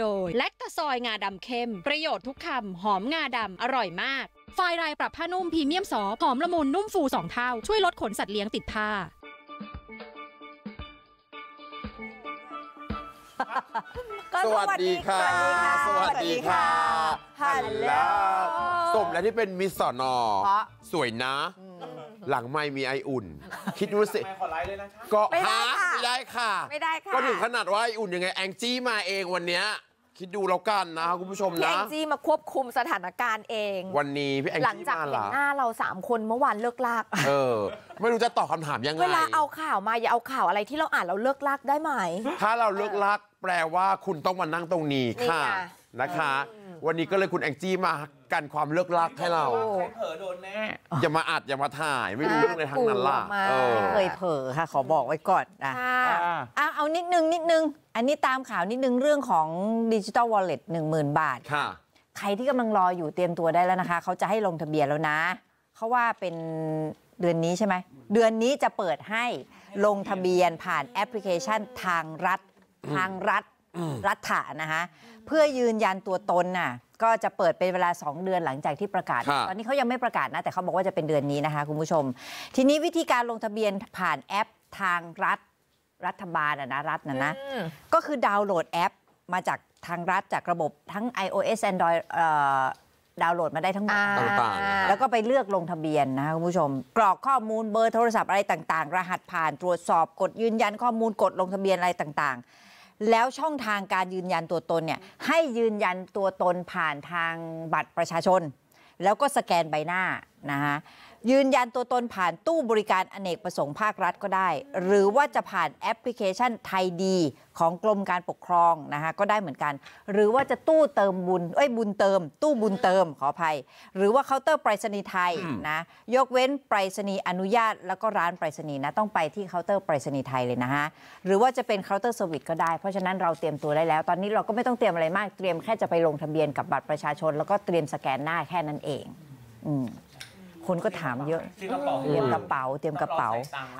โดยแลคตาซอยงาดำเข้มประโยชน์ทุกคำหอมงาดำอร่อยมาก ไฟลายปรับผ้านุ่มพรีเมียมซอหอมละมุนนุ่มฟูสองเท่า ช่วยลดขนสัตว์เลี้ยงติดผ้า สวัสดีค่ะ สวัสดีค่ะฮัลโหลสมแล้วที่เป็นมิสสนอ สวยนะหลังไม่มีไออุ่น คิดดูสิขอไล์เลยนะก็ไม่ได้หาค่ะไม่ได้ค่ะ ก็ถึงขนาดว่าไออุ่นยังไง แองจี้มาเองวันเนี้ยคิดดูแล้วกันนะ คุณผู้ชมพี่แองจี้มาควบคุมสถานการณ์เอง วันนี้พี่แองหลังจากเห็นหน้าเราสามคนเมื่อวานเลิกลากเออ ไม่รู้จะตอบคำถามยังไงเวลาเอาข่าวมาอย่าเอาข่าวอะไรที่เราอ่านเราเลิกลากได้ไหม ถ้าเราเลิกลากแปลว่าคุณต้องมานั่งตรงนี้ค่ะนนะคะ วันนี้ก็เลยคุณแองจี้มากันความเลิกลักให้เราเผลอโดนแน่ อย่ามาอัด อย่ามาถ่ายไม่รู้เรื่องในทางนั้นล่ะเคยเผลอค่ะ ขอบอกไว้ก่อนนะเอาเอานิดนึง นิดนึง อันนี้ตามข่าวนิดนึง เรื่องของดิจิตอลวอลเล็ตหนึ่งหมื่นบาทใครที่กำลังรออยู่เตรียมตัวได้แล้วนะคะ เขาจะให้ลงทะเบียนแล้วนะ เขาว่าเป็นเดือนนี้ใช่ไหม เดือนนี้จะเปิดให้ลงทะเบียนผ่านแอปพลิเคชันทางรัฐทางรัฐรัฐะนะคะเพื่อยืนยันตัวตนน่ะก็จะเปิดเป็นเวลา 2 เดือนหลังจากที่ประกาศ ตอนนี้เขายังไม่ประกาศนะ แต่เขาบอกว่าจะเป็นเดือนนี้นะคะ คุณผู้ชม ทีนี้วิธีการลงทะเบียนผ่านแอปทางรัฐรัฐบาลนะรัฐนะนะ ก็คือดาวน์โหลดแอป มาจากทางรัฐจากระบบทั้ง iOS Android ดาวน์โหลดมาได้ทั้งหมดแล้วก็ไปเลือกลงทะเบียนนะคะคุณผู้ชมกรอกข้อมูลเบอร์โทรศัพท์อะไรต่าง ๆ รหัสผ่านตรวจสอบกดยืนยันข้อมูลกดลงทะเบียนอะไรต่างๆแล้วช่องทางการยืนยันตัวตนเนี่ยให้ยืนยันตัวตนผ่านทางบัตรประชาชน แล้วก็สแกนใบหน้านะคะยืนยันตัวตนผ่านตู้บริการอเนกประสงค์ภาครัฐก็ได้ หรือว่าจะผ่านแอปพลิเคชันไทยดีของกรมการปกครองนะคะก็ได้เหมือนกัน หรือว่าจะตู้เติมบุญเอ้ยบุญเติม ตู้บุญเติมขออภัย หรือว่าเคาน์เตอร์ไปรษณีย์ไทยนะยกเว้นไปรษณีย์อนุญาตแล้วก็ร้านไปรษณีย์นะต้องไปที่เคาน์เตอร์ไปรษณีย์ไทยเลยนะคะหรือว่าจะเป็นเคาน์เตอร์สวิตก็ได้เพราะฉะนั้นเราเตรียมตัวได้แล้ว ตอนนี้เราก็ไม่ต้องเตรียมอะไรมากเตรียมแค่จะไปลงทะเบียนกับบัตรประชาชนแล้วก็เตรียมสแกนหน้าแค่นั้นเองอืมคนก็ถามเยอะเตรียมกระเป๋าเตรียมกระเป๋า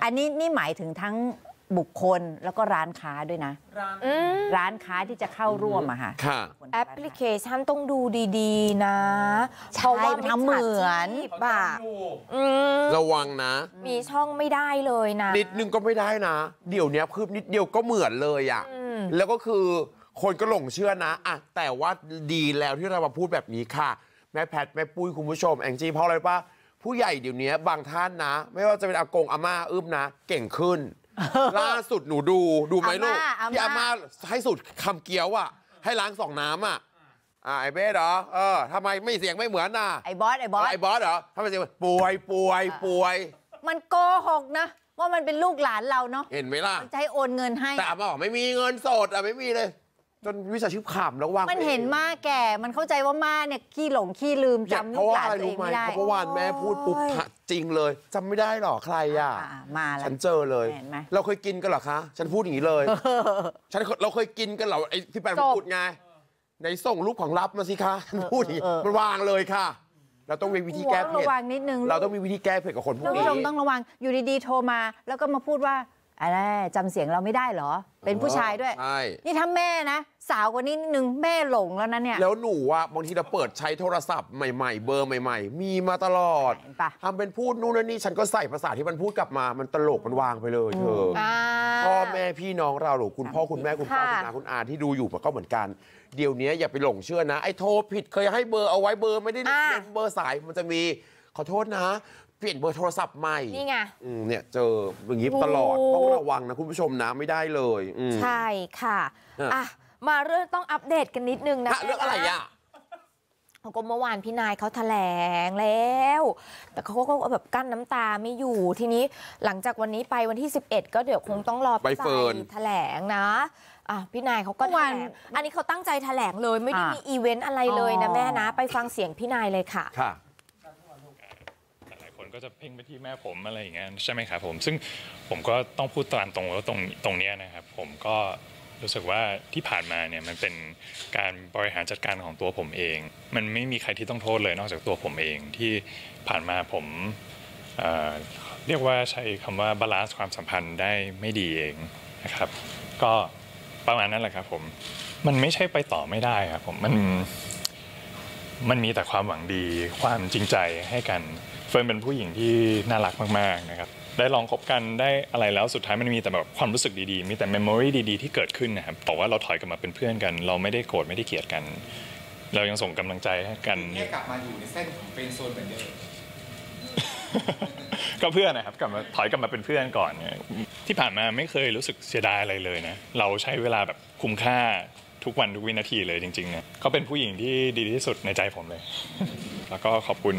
อันนี้นี่หมายถึงทั้งบุคคลแล้วก็ร้านค้าด้วยนะร้านค้าที่จะเข้าร่วมอะค่ะ แอปพลิเคชันต้องดูดี ๆ นะเพราะว่าทำเหมือนป่าะระวังนะ มีช่องไม่ได้เลยนะ นิดนึงก็ไม่ได้นะ เดี๋ยวนี้พคืบนิดเดียวก็เหมือนเลยอะแล้วก็คือคนก็หลงเชื่อนะอะแต่ว่าดีแล้วที่เรามาพูดแบบนี้ค่ะแม่แพทแม่ปุ้ยคุณผู้ชมแองจี้เพราะอะไรปะผู้ใหญ่เดี๋ยวนี้บางท่านนะไม่ว่าจะเป็นอากงอาม่าอึ้มนะเก่งขึ้นล่าสุดหนูดูดูไหมลูกพที่อาม่าให้สุดคำเกี้ยวอ่ะให้ล้างสองน้ำอ่ะไอ้เบสเหรอ เออทำไมไม่เสียงไม่เหมือนน่ะ ไอ้บอสไอ้บอสไอ้บอสเหรอทำไมเสียงป่วยป่วยป่วย มันโกหกนะ ว่ามันเป็นลูกหลานเราเนาะเห็นไหมล่ะใช้โอนเงินให้แต่อาม่าบอกไม่มีเงินสดอ่ะไม่มีเลยจนวิชาชีพขำแล้ววางมันเห็นมาแก่มันเข้าใจว่ามาเนี่ยขี้หลงขี้ลืมจำลูกหลานตัวเองไม่ได้เพราะว่าวานแม่พูดปุ๊บจริงเลยจำไม่ได้หรอใครอ่ะมาฉันเจอเลยเราเคยกินกันหรอคะ ฉันพูดอย่างนี้เลยฉันเราเคยกินกันหรอไอ้ที่แปลงพูดไงในส่งรูปของลับมาสิคะฉันพูดอย่างนี้มันวางเลยค่ะ เราต้องมีวิธีแก้เผ็ดระวังนิดนึงเราต้องมีวิธีแก้เผ็ดกับคนพวกนี้เราต้องระวังอยู่ดีๆโทรมา แล้วก็มาพูดว่าอะไรจำเสียงเราไม่ได้หรอเป็นผู้ชายด้วย ใช่ นี่ถ้าแม่นะ สาวกว่านี้นิดนึงแม่หลงแล้วนะเนี่ย แล้วหนูว่าบางทีเราเปิดใช้โทรศัพท์ใหม่ๆเบอร์ใหม่ ๆ มีมาตลอด ทำทำเป็นพูดนู่นนี่ ฉันก็ใส่ภาษาที่มันพูดกลับมา มันตลกมันวางไปเลยเธออพ่อแม่ พี่น้องเราหรือคุณพ่อคุณแม่คุณป้าคุณอาคุณอา ที่ดูอยู่ก็เหมือนกัน เดี๋ยวนี้อย่าไปหลงเชื่อนะไอ้โทรผิดเคยให้เบอร์เอาไว้เบอร์ไม่ได้เนเบอร์สายมันจะมีขอโทษนะเปลี่ยนเบอร์โทรศัพท์ใหม่ นี่ไงเนี่ยเจออย่างนี้ตลอด ต้องระวังนะ คุณผู้ชมนะ ไม่ได้เลย ใช่ค่ะอ่ะ มาเรื่องต้องอัปเดตกันนิดนึงนะเรื่องอะไรอ่ะก็เมื่อวานพี่นายเขาแถลงแล้ว แต่เขาก็แบบกั้นน้ำตาไม่อยู่ทีนี้หลังจากวันนี้ไปวันที่ 11 ก็เดี๋ยวคงต้องรอไปเฟิร์นแถลงนะอ่ะพี่นายเขาก็เแถวนลงอันนี้เขาตั้งใจแถลงเลยไม่ได้มีอีเวนต์อะไรเลยนะแม่นะไปฟังเสียงพี่นายเลยค่ะค่ะก็จะเพ่งไปที่แม่ผมอะไรอย่างเงี้ยใช่ไหมครับผมซึ่งผมก็ต้องพูดตามตรงว่าตรงตรงเนี้ยนะครับผมก็รู้สึกว่าที่ผ่านมาเนี่ยมันเป็นการบริหารจัดการของตัวผมเอง มันไม่มีใครที่ต้องโทษเลยนอกจากตัวผมเองที่ผ่านมาผมเเรียกว่าใช้คำว่าบาลานซ์ความสัมพันธ์ได้ไม่ดีเองนะครับก็ประมาณนั้นแหละครับผมมันไม่ใช่ไปต่อไม่ได้ครับผมมันมันมีแต่ความหวังดี ความจริงใจให้กันฟิร์นเป็นผู้หญิงที่น่ารักมากๆนะครับ ได้ลองคบกันได้อะไรแล้วสุดท้ายมันมีแต่แบบความรู้สึกดีๆ มีแต่เมมโมรีดีๆที่เกิดขึ้นนะครับแต่ว่าเราถอยกลับมาเป็นเพื่อนกัน เราไม่ได้โกรธไม่ได้เกลียดกัน เรายังส่งกำลังใจให้กันแค่กลับมาอยู่ในเส้นของเป็นโซนเหมือนเดิมก็เพื่อนนะครับกลับมาถอยกลับมาเป็นเพื่อนก่อน ที่ผ่านมาไม่เคยรู้สึกเสียดายอะไรเลยนะ เราใช้เวลาแบบคุ้มค่าทุกวันทุกวินาทีเลยจริงๆเนี่ยเขาเป็นผู้หญิงที่ดีที่สุดในใจผมเลย แล้วก็ขอบคุณ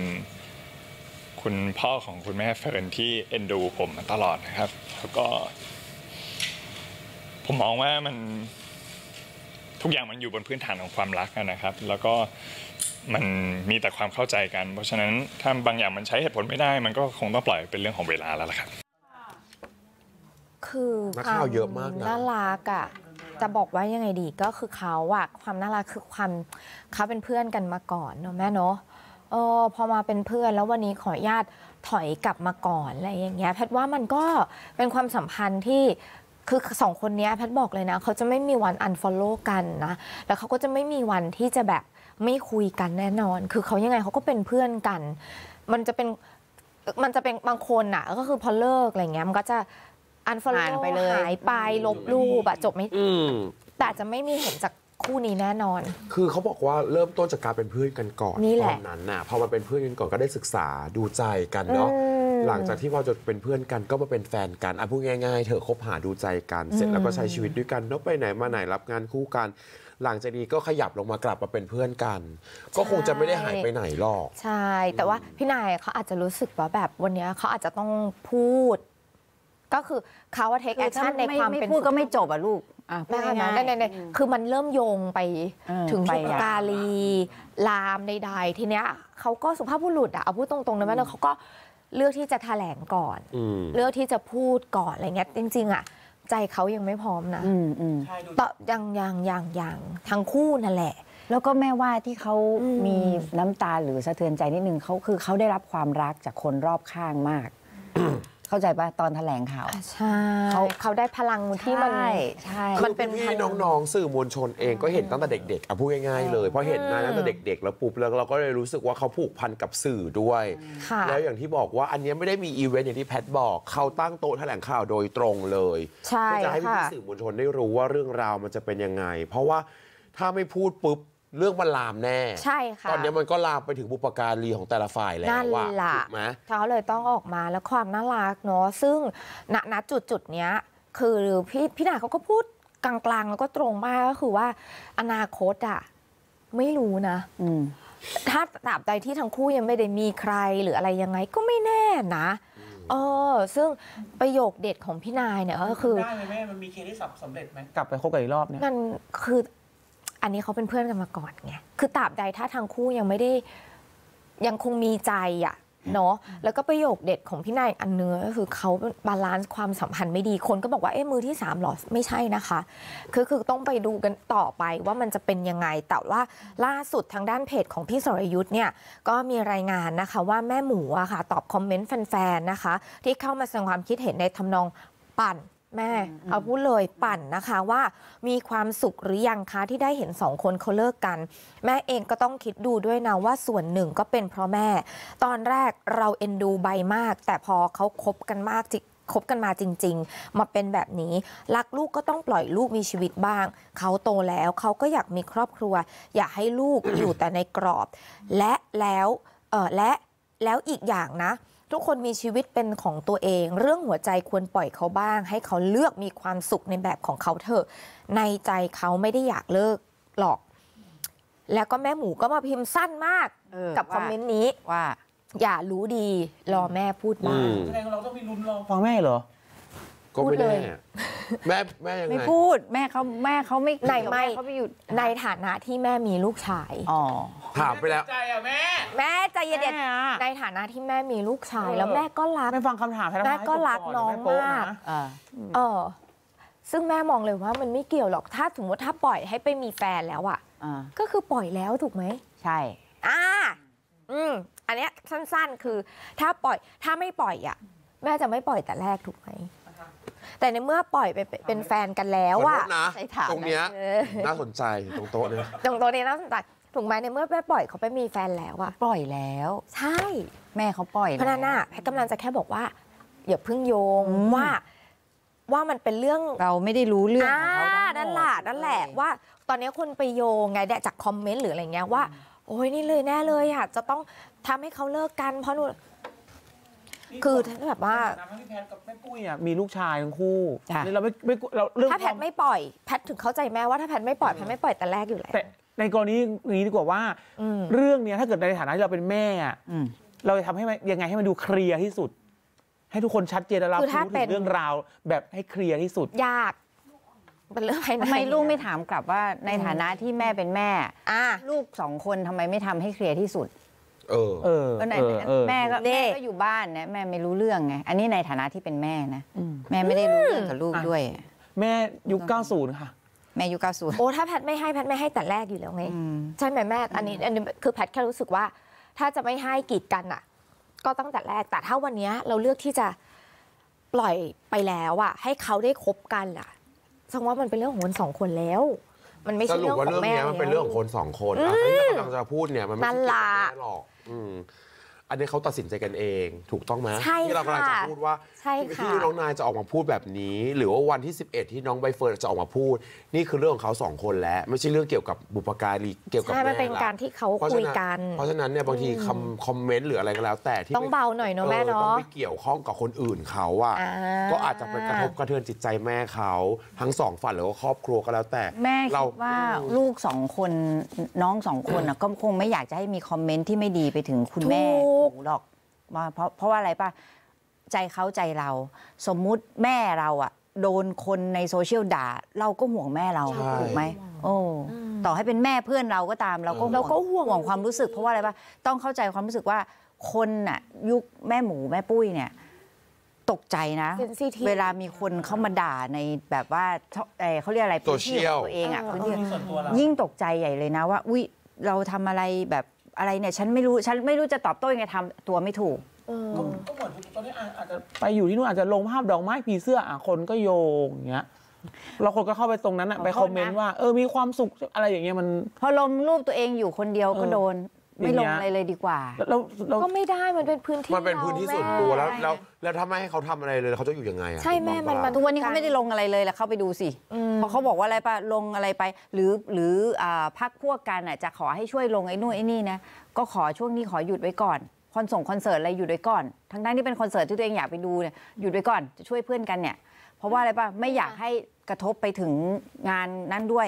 คุณพ่อของคุณแม่เฟิร์นที่เอ็นดูผมมาตลอดนะครับ แล้วก็ ผมมองว่ามันทุกอย่างมันอยู่บนพื้นฐานของความรักนะครับ แล้วก็มันมีแต่ความเข้าใจกัน เพราะฉะนั้นถ้าบางอย่างมันใช้เหตุผลไม่ได้ มันก็คงต้องปล่อยเป็นเรื่องของเวลาแล้วล่ะครับ คือควขาวเยอะมากนะน่ารักอ่ะจะบอกว่ายังไงดีก็คือเขาอะความน่ารักคือความเขาเป็นเพื่อนกันมาก่อนเนาะแม่เนาะออพอมาเป็นเพื่อนแล้ววันนี้ขออนุญาตถอยกลับมาก่อนอะไรอย่างเงี้ยแพทย์ว่ามันก็เป็นความสัมพันธ์ที่คือสองคนนี้แพทย์บอกเลยนะเขาจะไม่มีวันอันฟอลโล่กันนะแล้วเขาก็จะไม่มีวันที่จะแบบไม่คุยกันแน่นอน คือเขายังไงเขาก็เป็นเพื่อนกัน มันจะเป็นมันจะเป็นบางคนอะก็คือพอเลิกอะไรเงี้ยมันก็จะอันฟอลโล่หายไปลบรูปอะจบไม่แต่จะไม่มีเห็นจากคู่นี้แน่นอน คือเขาบอกว่าเริ่มต้นจากการเป็นเพื่อนกันก่อนนี่แหละอนนั้นน่ะพอมาเป็นเพื่อนกันก่อนก็ได้ศึกษาดูใจกันเนาะ หลังจากที่พอจดเป็นเพื่อนกันก็มาเป็นแฟนกันอ่ะพูดง่าย ๆ เธอคบหาดูใจกัน เสร็จแล้วก็ใช้ชีวิตด้วยกันนกไปไหนมาไหนรับงานคู่กัน หลังจากนี้ก็ขยับลงมากลับมาเป็นเพื่อนกัน ก็คงจะไม่ได้หายไปไหนหรอก ใช่แต่ว่าพี่นายเขาอาจจะรู้สึกว่าแบบวันนี้เขาอาจจะต้องพูด ก็คือเขาเทคแอคชั่นในความเป็นพูดก็ไม่จบอ่ะลูกอ่ดนะง่ายนี่ๆคือมันเริ่มโยงไปถึงไปบุพการีลามใดๆทีเนี้ยเขาก็ สุภาพบุรุษอะเอาพูดตรงๆนะแม่เนอะเขาก็เลือกที่จะ แถลง ก่อนอเลือกที่จะพูดก่อน อะไรเงี้ยจริงๆอะใจเขายังไม่พร้อมนะอืมอต่อยังยังยังยังทั้งคู่ นั่นแหละ แล้วก็แม่ว่าที่เขามีน้ำตา หรือสะเทือนใจ นิด นึงเขาคือเขาได้รับความรักจากคนรอบข้างมากเขาใจป่ะตอนแถลงข่าวใช่เขาเขาได้พลังที่มันใช่มันเป็นพี่น้องๆ สื่อมวลชนเองก็เห็นตั้งแต่เด็ก ๆอ่ะพูดง่ายๆเลยเพราะเห็นนะตั้งแต่เด็กๆ แล้วปุ๊บแล้วเราก็เลยรู้สึกว่าเขาผูกพันกับสื่อด้วย แล้วอย่างที่บอกว่าอันนี้ไม่ได้มีอีเวนต์อย่างที่แพทบอกเขาตั้งโต๊ะแถลงข่าวโดยตรงเลยเพื่อจะให้พี่สื่อมวลชนได้รู้ว่าเรื่องราวมันจะเป็นยังไงเพราะว่าถ้าไม่พูดปุ๊บเรื่องมันลามแน่ ใช่ค่ะ ตอนนี้มันก็ลามไปถึงบุปการี ของแต่ละฝ่ายแล้วว่าถูกไหมเขาเลยต้องออกมาแล้วความน่ารักเนาะ ซึ่งณณจุดจุดเนี้ย คือพี่พี่นาเขาก็พูดกลางๆ แล้วก็ตรงมากก็คือว่า อนาคตอะไม่รู้นะ ถ้าตราบใดที่ทั้งคู่ยังไม่ได้มีใครหรืออะไรยังไงก็ไม่แน่นะ เออ ซึ่งประโยคเด็ดของพี่นายเนี่ยก็คือได้ไหมแม่มันมีเคสที่สำเร็จไหมกลับไปคบกันอีกรอบเนี่ยมันคืออันนี้เขาเป็นเพื่อนกันมาก่อนไง คือตราบใด ถ้าทางคู่ยังไม่ได้ยังคงมีใจอ่ะเนาะ แล้วก็ประโยคเด็ดของพี่นายอันเนื้อก็คือเขาบาลานซ์ความสัมพันธ์ไม่ดี คนก็บอกว่าเอ๊ะมือที่ 3 หรอ ไม่ใช่นะคะคือคือต้องไปดูกันต่อไปว่ามันจะเป็นยังไงแต่ว่าล่าสุดทางด้านเพจของพี่สรยุทธ์เนี่ยก็มีรายงานนะคะ ว่าแม่หมูอะค่ะตอบคอมเมนต์แฟนๆนะคะที่เข้ามาแสดงความคิดเห็นในทำนองปั่นแม่ เอาพูดเลยปั่นนะคะว่ามีความสุขหรือยังคะที่ได้เห็นสองคนเขาเลิกกัน แม่เองก็ต้องคิดดูด้วยนะว่าส่วนหนึ่งก็เป็นเพราะแม่ ตอนแรกเราเอ็นดูใบมาก แต่พอเขาคบกันมากจิคบกันมาจริง ๆ มาเป็นแบบนี้รักลูกก็ต้องปล่อยลูกมีชีวิตบ้าง เขาโตแล้วเขาก็อยากมีครอบครัว อยากให้ลูกอยู่แต่ในกรอบ และแล้วและแล้วอีกอย่างนะทุกคนมีชีวิตเป็นของตัวเอง เรื่องหัวใจควรปล่อยเขาบ้าง ให้เขาเลือกมีความสุขในแบบของเขาเถอะ ในใจเขาไม่ได้อยากเลิกหรอก แล้วก็แม่หมูก็มาพิมพ์สั้นมากกับคอมเมนต์นี้ว่า อย่ารู้ดีรอแม่พูดบ้างแสดงเราต้องมีลุ้นรอฟังแม่เหรอก็พูดไม่เลแน่ยแม่แม่ยังไม่พูดแม่เขาแม่เขาไม่ไหนไม่เขาไปอยู่ในฐานะที่แม่มีลูกชายอ๋อถามไปแล้วใจอ่ะแม่แม่ใจเย็นอะในฐานะที่แม่มีลูกชาย แล้วแม่ก็รักไม่ฟังคำถามใครแม่ก็รักน้องมากเออซึ่งแม่มองเลยว่า มันไม่เกี่ยวหรอกถ้าสมมติถ้าปล่อยให้ไปมีแฟนแล้วอ่ะก็คือปล่อยแล้วถูกไหมใช่อ่าอืมอันเนี้ยสั้น ๆคือถ้าปล่อยถ้าไม่ปล่อยอ่ะแม่จะไม่ปล่อยแต่แรกถูกไหมแต่ในเมื่อปล่อยไปเป็นแฟนกันแล้วอะใช่ถามตรงเนี้ยน่าสนใจตรงโต๊ะเนี่ยตรงโต๊ะเนี้ยน่าสนใจถูกไหมในเมื่อแม่ปล่อยเขาไปมีแฟนแล้วอะปล่อยแล้ว ใช่ แม่เขาปล่อยเพราะนั่นอะแพทกำลังจะแค่บอกว่า อย่าเพิ่งโยงว่า ว่ามันเป็นเรื่องเราไม่ได้รู้เรื่องของเขานัานแหละนั่นแหละว่า ตอนนี้คนไปโยงไงจากคอมเมนต์หรืออะไรเงี้ยว่า โอ้ยนี่เลยแน่เลยอ่ะจะต้องทำให้เขาเลิกกัน เพราะนู่คือถ้าแบบว่าแพทกับแม่ปุ้ยอ่ะมีลูกชายทั้งคู่้เราไม่ไม่เราเรื่องถ้าแพทไม่ปล่อยแพทถึงเข้าใจแม่ว่าถ้าแพทไม่ปล่อยแพทไม่ปล่อยแต่แรกอยู่แล้วแต่ในกรณีนี้ดีกว่าว่าเรื่องเนี้ยถ้าเกิดในฐานะที่เราเป็นแม่อะเราจะทำให้มันยังไงให้มันดูเคลียร์ที่สุด ให้ทุกคนชัดเจนและรับคือรู้ถ้าเป็ึนงเรื่องราวแบบให้เคลียร์ที่สุด ยากเป็นเรื่องภายในทำไมลูกไม่ถามกลับว่าในฐานะที่แม่เป็นแม่อลูกสองคนทำไมไม่ทำให้เคลียร์ที่สุดเออเออไหนแม่ก็แม่ก็อยู่บ้านนะแม่ไม่รู้เรื่องไงอันนี้ในฐานะที่เป็นแม่นะแม่ไม่ได้รู้เรื่องกับลูกด้วย แม่ยุค90ค่ะ แม่ยุค90โอ้ถ้าแพทไม่ให้แพทไม่ให้แต่แรกอยู่แล้วไงใช่ไหมแม่ อันนี้ อันนี้คือแพทแค่รู้สึกว่า ถ้าจะไม่ให้กีดกันอ่ะ ก็ตั้งแต่แรกแต่ถ้าวันนี้เราเลือกที่จะปล่อยไปแล้วอ่ะให้เขาได้คบกันล่ะสังว่ามันเป็นเรื่องของคนสองคนแล้ว มันไม่ใช่เรื่องของแม่สรุปว่าเรื่องนี้มันเป็นเรื่องของคนสองคนอ่ะที่กำลังจะพูดเนี่ยมันไม่ใช่เรื่องของแม่หรอก Mm. อันนี้เขาตัดสินใจกันเองถูกต้องไหมที่เรากำลังจะพูดว่าที่น้องนายจะออกมาพูดแบบนี้ หรือว่าวันที่ 11 ที่น้องใบเฟิร์นจะออกมาพูด นี่คือเรื่องของเขาสองคนแล้วไม่ใช่เรื่องเกี่ยวกับบุปการีเกี่ยวกับใช่มันเป็นการที่เขาคุยกัน เพราะฉะนั้นเนี่ยบางทีคำคอมเมนต์หรืออะไรก็แล้ว แต่ที่ต้องเบาหน่อยเนาะแม่เนาะต้องไม่เกี่ยวข้องกับคนอื่นเขาอะก็อาจจะไปกระทบกระเทือนจิตใจแม่เขา ทั้งสองฝ่งหรือว่าครอบครัวก็แล้วแต่แม่เราว่าลูกสองคนน้องสองคนก็คงไม่อยากจะให้มีคอมเมนต์ที่ไม่ดีไปถึงคุณแม่กหรอกมาเพราะเพราะว่าอะไรป่ะ ใจเขาใจเรา สมมุติแม่เราอะโดนคนในโซเชียลด่าเราก็ห่วงแม่เราถูกไหมโอ้ต่อให้เป็นแม่เพื่อนเราก็ตามเราก็เราก็ห่วงห่วงความรู้สึก เพราะว่าอะไรป่ะต้องเข้าใจความรู้สึกว่าคนน่ะยุคแม่หมูแม่ปุ้ยเนี่ยตกใจนะ เวลามีคนเข้ามาด่าในแบบว่าเออเขาเรียกอะไรพื้นที่ของตัวเองอ่ะพื้นที่ยิ่งตกใจใหญ่เลยนะว่าอุ้ยเราทำอะไรแบบอะไรเนี่ยฉันไม่รู้ฉันไม่รู้จะตอบโต้ยังไงทำตัวไม่ถูกก็เหมือนตอนนี้อาจจะไปอยู่ที่นู่นอาจจะลงภาพดอกไม้ผีเสื้อ อ่ะคนก็โยงอย่างเงี้ยเราคนก็เข้าไปตรงนั้นอะไปคอมเมนต์ว่าเออมีความสุขอะไรอย่างเงี้ยมัน พอลงรูปตัวเองอยู่คนเดียวก็โดนไม่ลงอะไรเลยดีกว่าก็ไม่ได้มันเป็นพื้นที่มันเป็นพื้นที่ส่วนตัวแล้ว แล้วแล้วถ้าไม่ให้เขาทำอะไรเลยเขาจะอยู่ยังไงอะใช่แม่มันทุกวันนี้เขาไม่ได้ลงอะไรเลยแล้วเข้าไปดูสิพอเขาบอกว่าอะไรปะลงอะไรไป หรือหรือพักพวกกันอ่ะจะขอให้ช่วยลงไอ้นู่นไอ้นี่นะก็ขอช่วงนี้ขอหยุดไว้ก่อนคอนส่งคอนเสิร์ตอะไรอยู่ด้วยก่อนทั้งนั้นที่เป็นคอนเสิร์ตที่ตัวเองอยากไปดูเนี่ยอยู่ด้วยก่อนจะช่วยเพื่อนกันเนี่ย เพราะว่าอะไรปะไม่อยากให้กระทบไปถึงงานนั้นด้วย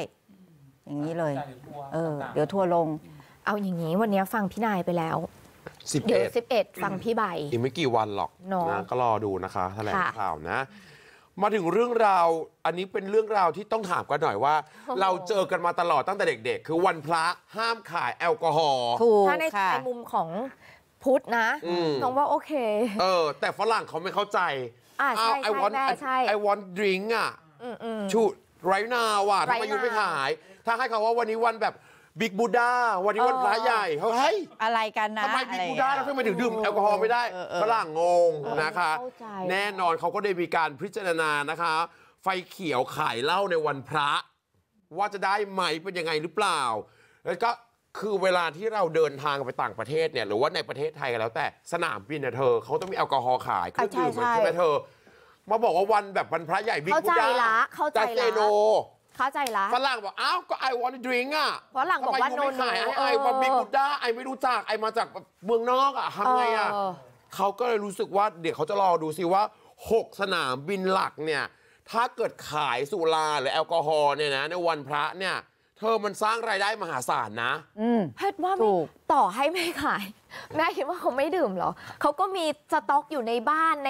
อย่างนี้เลยเออเดี๋ยวทัวลงเอาอย่างนี้วันนี้ฟังพี่นายไปแล้ว11 1เดี๋ยวสิบเอ็ดฟังพี่ใบอีกไม่กี่วันหรอกนะก็รอดูนะคะแถลงข่าวนะ มาถึงเรื่องราว อันนี้เป็นเรื่องราวที่ต้องถามกันหน่อยว่า เราเจอกันมาตลอดตั้งแต่เด็กๆ คือวันพระห้ามขายแอลกอฮอล์ถ้าในในมุมของพุทธนะน้องว่าโอเค เออ แต่ฝรั่งเขาไม่เข้าใจอ่าใช่ใชน่ใช่ไอวอนดริงอ่ะชูไรนาว่ะทำไมยูไม่ขาย ถ้าให้เขาว่าวันนี้วันแบบบิ๊กบูดาวันนี้วันพระใหญ่เขาฮ้ยอะไรกันนะทำไมบิ๊กบูดาเลาวทำไมถึงดื่มแอลกอฮอล์ไม่ได้ฝรั่งงงนะคะ แน่นอนเขาก็ได้มีการพิจารณานะคะ ไฟเขียวขายเหล้าในวันพระว่าจะได้ไหมเป็นยังไงหรือเปล่า แล้วก็คือเวลาที่เราเดินทางไปต่างประเทศเนี่ย หรือว่าในประเทศไทยก็แล้ว แต่สนามบินเนี่ยเธอเขาต้องมีแอลกอฮอล์ขายเคถืองดื่มใช่ไหมเธอ มาบอกว่าวันแบบวันพระใหญ่บิ๊กบูดาเข้าใจละเข้าใจละข้าใจละฝรั่งบอก อ้าว ก็ I want a drink อ่ะฝรั่งบอกว่าโนนไอไอมาบิกูด้าไอไม่รู้จักไอมาจากเมืองนอกอ่ะทำไงอ่ะเขาก็เลยรู้สึกว่า เดี๋ยวเขาจะรอดูสิว่า6สนามบินหลักเนี่ย ถ้าเกิดขายสุราหรือแอลกอฮอล์เนี่ยนะ ในวันพระเนี่ย เธอมันสร้างรายได้มหาศาลนะเพชรว่าต่อให้ไม่ขาย แม่คิดว่าเขาไม่ดื่มหรอเขาก็มีสต็อกอยู่ในบ้านใน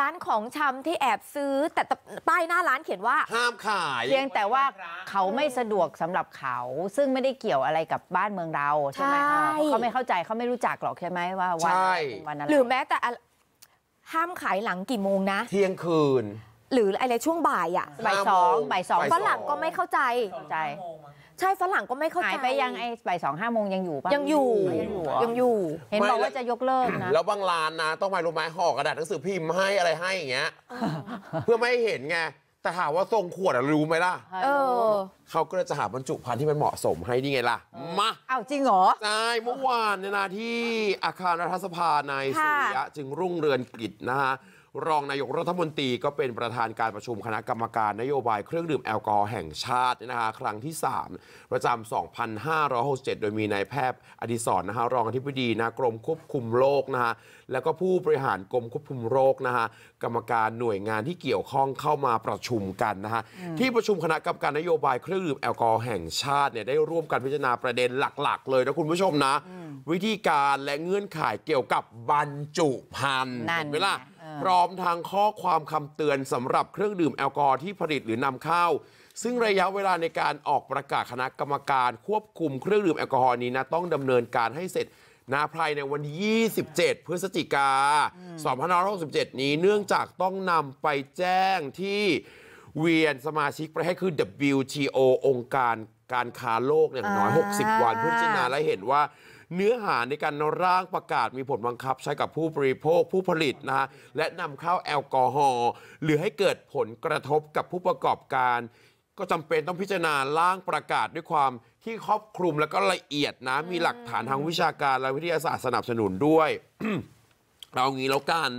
ร้านของชำที่แอบซื้อแต่ป้ายหน้าร้านเขียนว่า ห้ามขาย เพียงแต่ว่าเขาไม่สะดวกสำหรับเขาซึ่งไม่ได้เกี่ยวอะไรกับบ้านเมืองเราใช่ไหมเขาไม่เข้าใจเขาไม่รู้จักหรอกใช่ไหมว่าวันวันอะไรหรือแม้แต่ห้ามขายหลังกี่โมงนะเที่ยงคืน หรืออะไรช่วงบ่ายอ่ะบ่ายสองบ่ายสองฝรั่งก็ไม่เข้าใจเข้าใจใช่ฝรั่งก็ไม่เข้าใจหายไปยังไอ้บ่ายสองห้าโมงยังอยู่ปะยังอยู่ยังอยู่ เห็นบอกว่าจะยกเลิกนะ แล้วบางร้านนะ ต้องไปรู้ไหมห่อกระดาษหนังสือพิมพ์ให้อะไรให้อย่างเงี้ยเพื่อไม่ให้เห็นไง แต่ถามว่าทรงขวดรู้ไหมล่ะ เออ เขาก็จะหาบรรจุภัณฑ์ที่มันเหมาะสมให้นี่ไงล่ะ มา เอาจริงเหรอ ใช่เมื่อวานในนาที่อาคารรัฐสภาในสุริยะจึงรุ่งเรืองกิจนะฮะรองนายกรัฐมนตรีก็เป็นประธานการประชุมคณะกรรมการนโยบายเครื่องดื่มแอลกอฮอล์แห่งชาตินะคะครั้งที่ 3 ประจำ2,567 โดยมีนายแพทย์อดิศรนะคะรองอธิบดีนะกรมควบคุมโรคนะฮะแล้วก็ผู้บริหารกรมควบคุมโรคนะฮะกรรมการหน่วยงานที่เกี่ยวข้องเข้ามาประชุมกันนะฮะที่ประชุมคณะกรรมการนโยบายเครื่องดื่มแอลกอฮอล์แห่งชาติเนี่ยได้ร่วมกันพิจารณาประเด็นหลักๆ เลยนะคุณผู้ชมนะ วิธีการและเงื่อนไขเกี่ยวกับบรรจุภัณฑ์เห็นไหมล่ะพร้อมทางข้อความคำเตือนสำหรับเครื่องดื่มแอลกอฮอล์ที่ผลิตหรือนำเข้า ซึ่งระยะเวลาในการออกประกาศคณะกรรมการควบคุมเครื่องดื่มแอลกอฮอล์นี้นะต้องดำเนินการให้เสร็จนาภายในวันที่27 พฤศจิกา2567 นี้เนื่องจากต้องนำไปแจ้งที่เวียนสมาชิกประเทศคือ WTO องค์การการค้าโลกอย่างน้อย60วันเพื่อินาราและเห็นว่าเนื้อหาในการร่างประกาศมีผลบังคับใช้กับผู้บริโภคผู้ผลิตนะฮะและนำเข้าแอลกอฮอล์หรือให้เกิดผลกระทบกับผู้ประกอบการ ก็จำเป็นต้องพิจารณาร่างประกาศด้วยความที่ครอบคลุมแล้วก็ละเอียดนะมีหลักฐานทางวิชาการและวิทยาศาสตร์สนับสนุนด้วย เรางี้แล้วกัน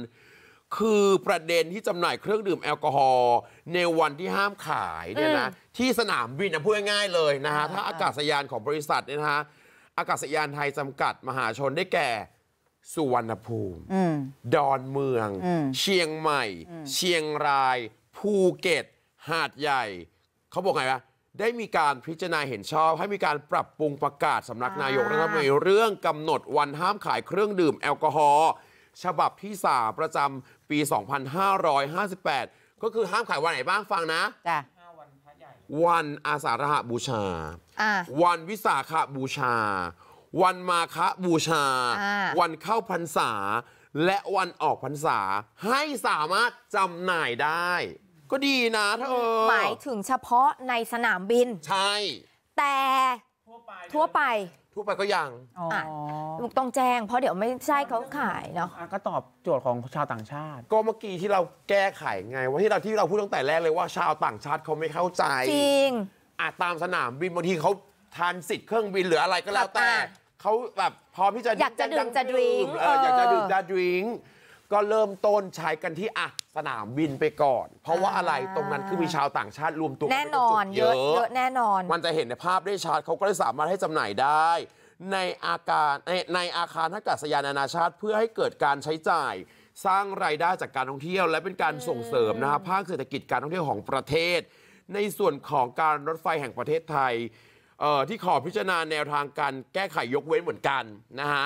คือประเด็นที่จำหน่ายเครื่องดื่มแอลกอฮอล์ในวันที่ห้ามขายเนี่ยนะที่สนามบินนะพูดง่ายๆเลยนะฮะถ้าอากาศยานของบริษัทเนี่ยนะฮะอากาศยานไทยจำกัดมหาชนได้แก่ สุวรรณภูมิ ดอนเมือง เชียงใหม่ เชียงราย ภูเก็ต หาดใหญ่ เขาบอกไงวะได้มีการพิจารณาเห็นชอบ ให้มีการปรับปรุงประกาศสำนักนายกรัฐมนตรีเรื่องกำหนดวันห้ามขายเครื่องดื่มแอลกอฮอล์ฉบับที่ 3 ประจำ ปี 2558 ก็คือห้ามขายวันไหนบ้างฟังนะ วันอาสาฬหบูชาวันวิสาขบูชา วันมาฆบูชา วันเข้าพรรษา และวันออกพรรษาให้สามารถจำหน่ายได้ ก็ดีนะเธอหมายถึงเฉพาะในสนามบิน ใช่ แต่ทั่วไป ทั่วไปก็ยังต้องแจ้งเพราะเดี๋ยวไม่ใช่เขาขายเนาะก็ตอบโจทย์ของชาวต่างชาติก็เมื่อกี้ที่เราแก้ไขไงว่าที่เราที่เราพูดตั้งแต่แรกเลยว่าชาวต่างชาติเขาไม่เข้าใจจริงอาจตามสนามบินบางทีเขาทานสิทธิ์เครื่องบินหรืออะไรก็แล้วแต่เขาแบบพร้อมที่จะอยากจะดื่มจะดื่มอยากจะดื่มจะดื่มก็เริ่มต้นใช้กันที่อ่ะสนามบินไปก่อน เพราะว่าอะไรตรงนั้นคือมีชาวต่างชาติรวมตัวแน่นอนเยอะเยอะ แน่นอน มันจะเห็นในภาพได้ชัดเขาก็เลยสามารถให้จำหน่ายได้ ในอาการในในอาคารท่ากาศยานนานาชาติ เพื่อให้เกิดการใช้จ่าย สร้างรายได้จากการท่องเที่ยว และเป็นการส่งเสริมนะภาคเศรษฐกิจการท่องเที่ยวของประเทศในส่วนของการรถไฟแห่งประเทศไทย ที่ขอพิจารณาแนวทางการแก้ไขยกเว้นเหมือนกันนะฮะ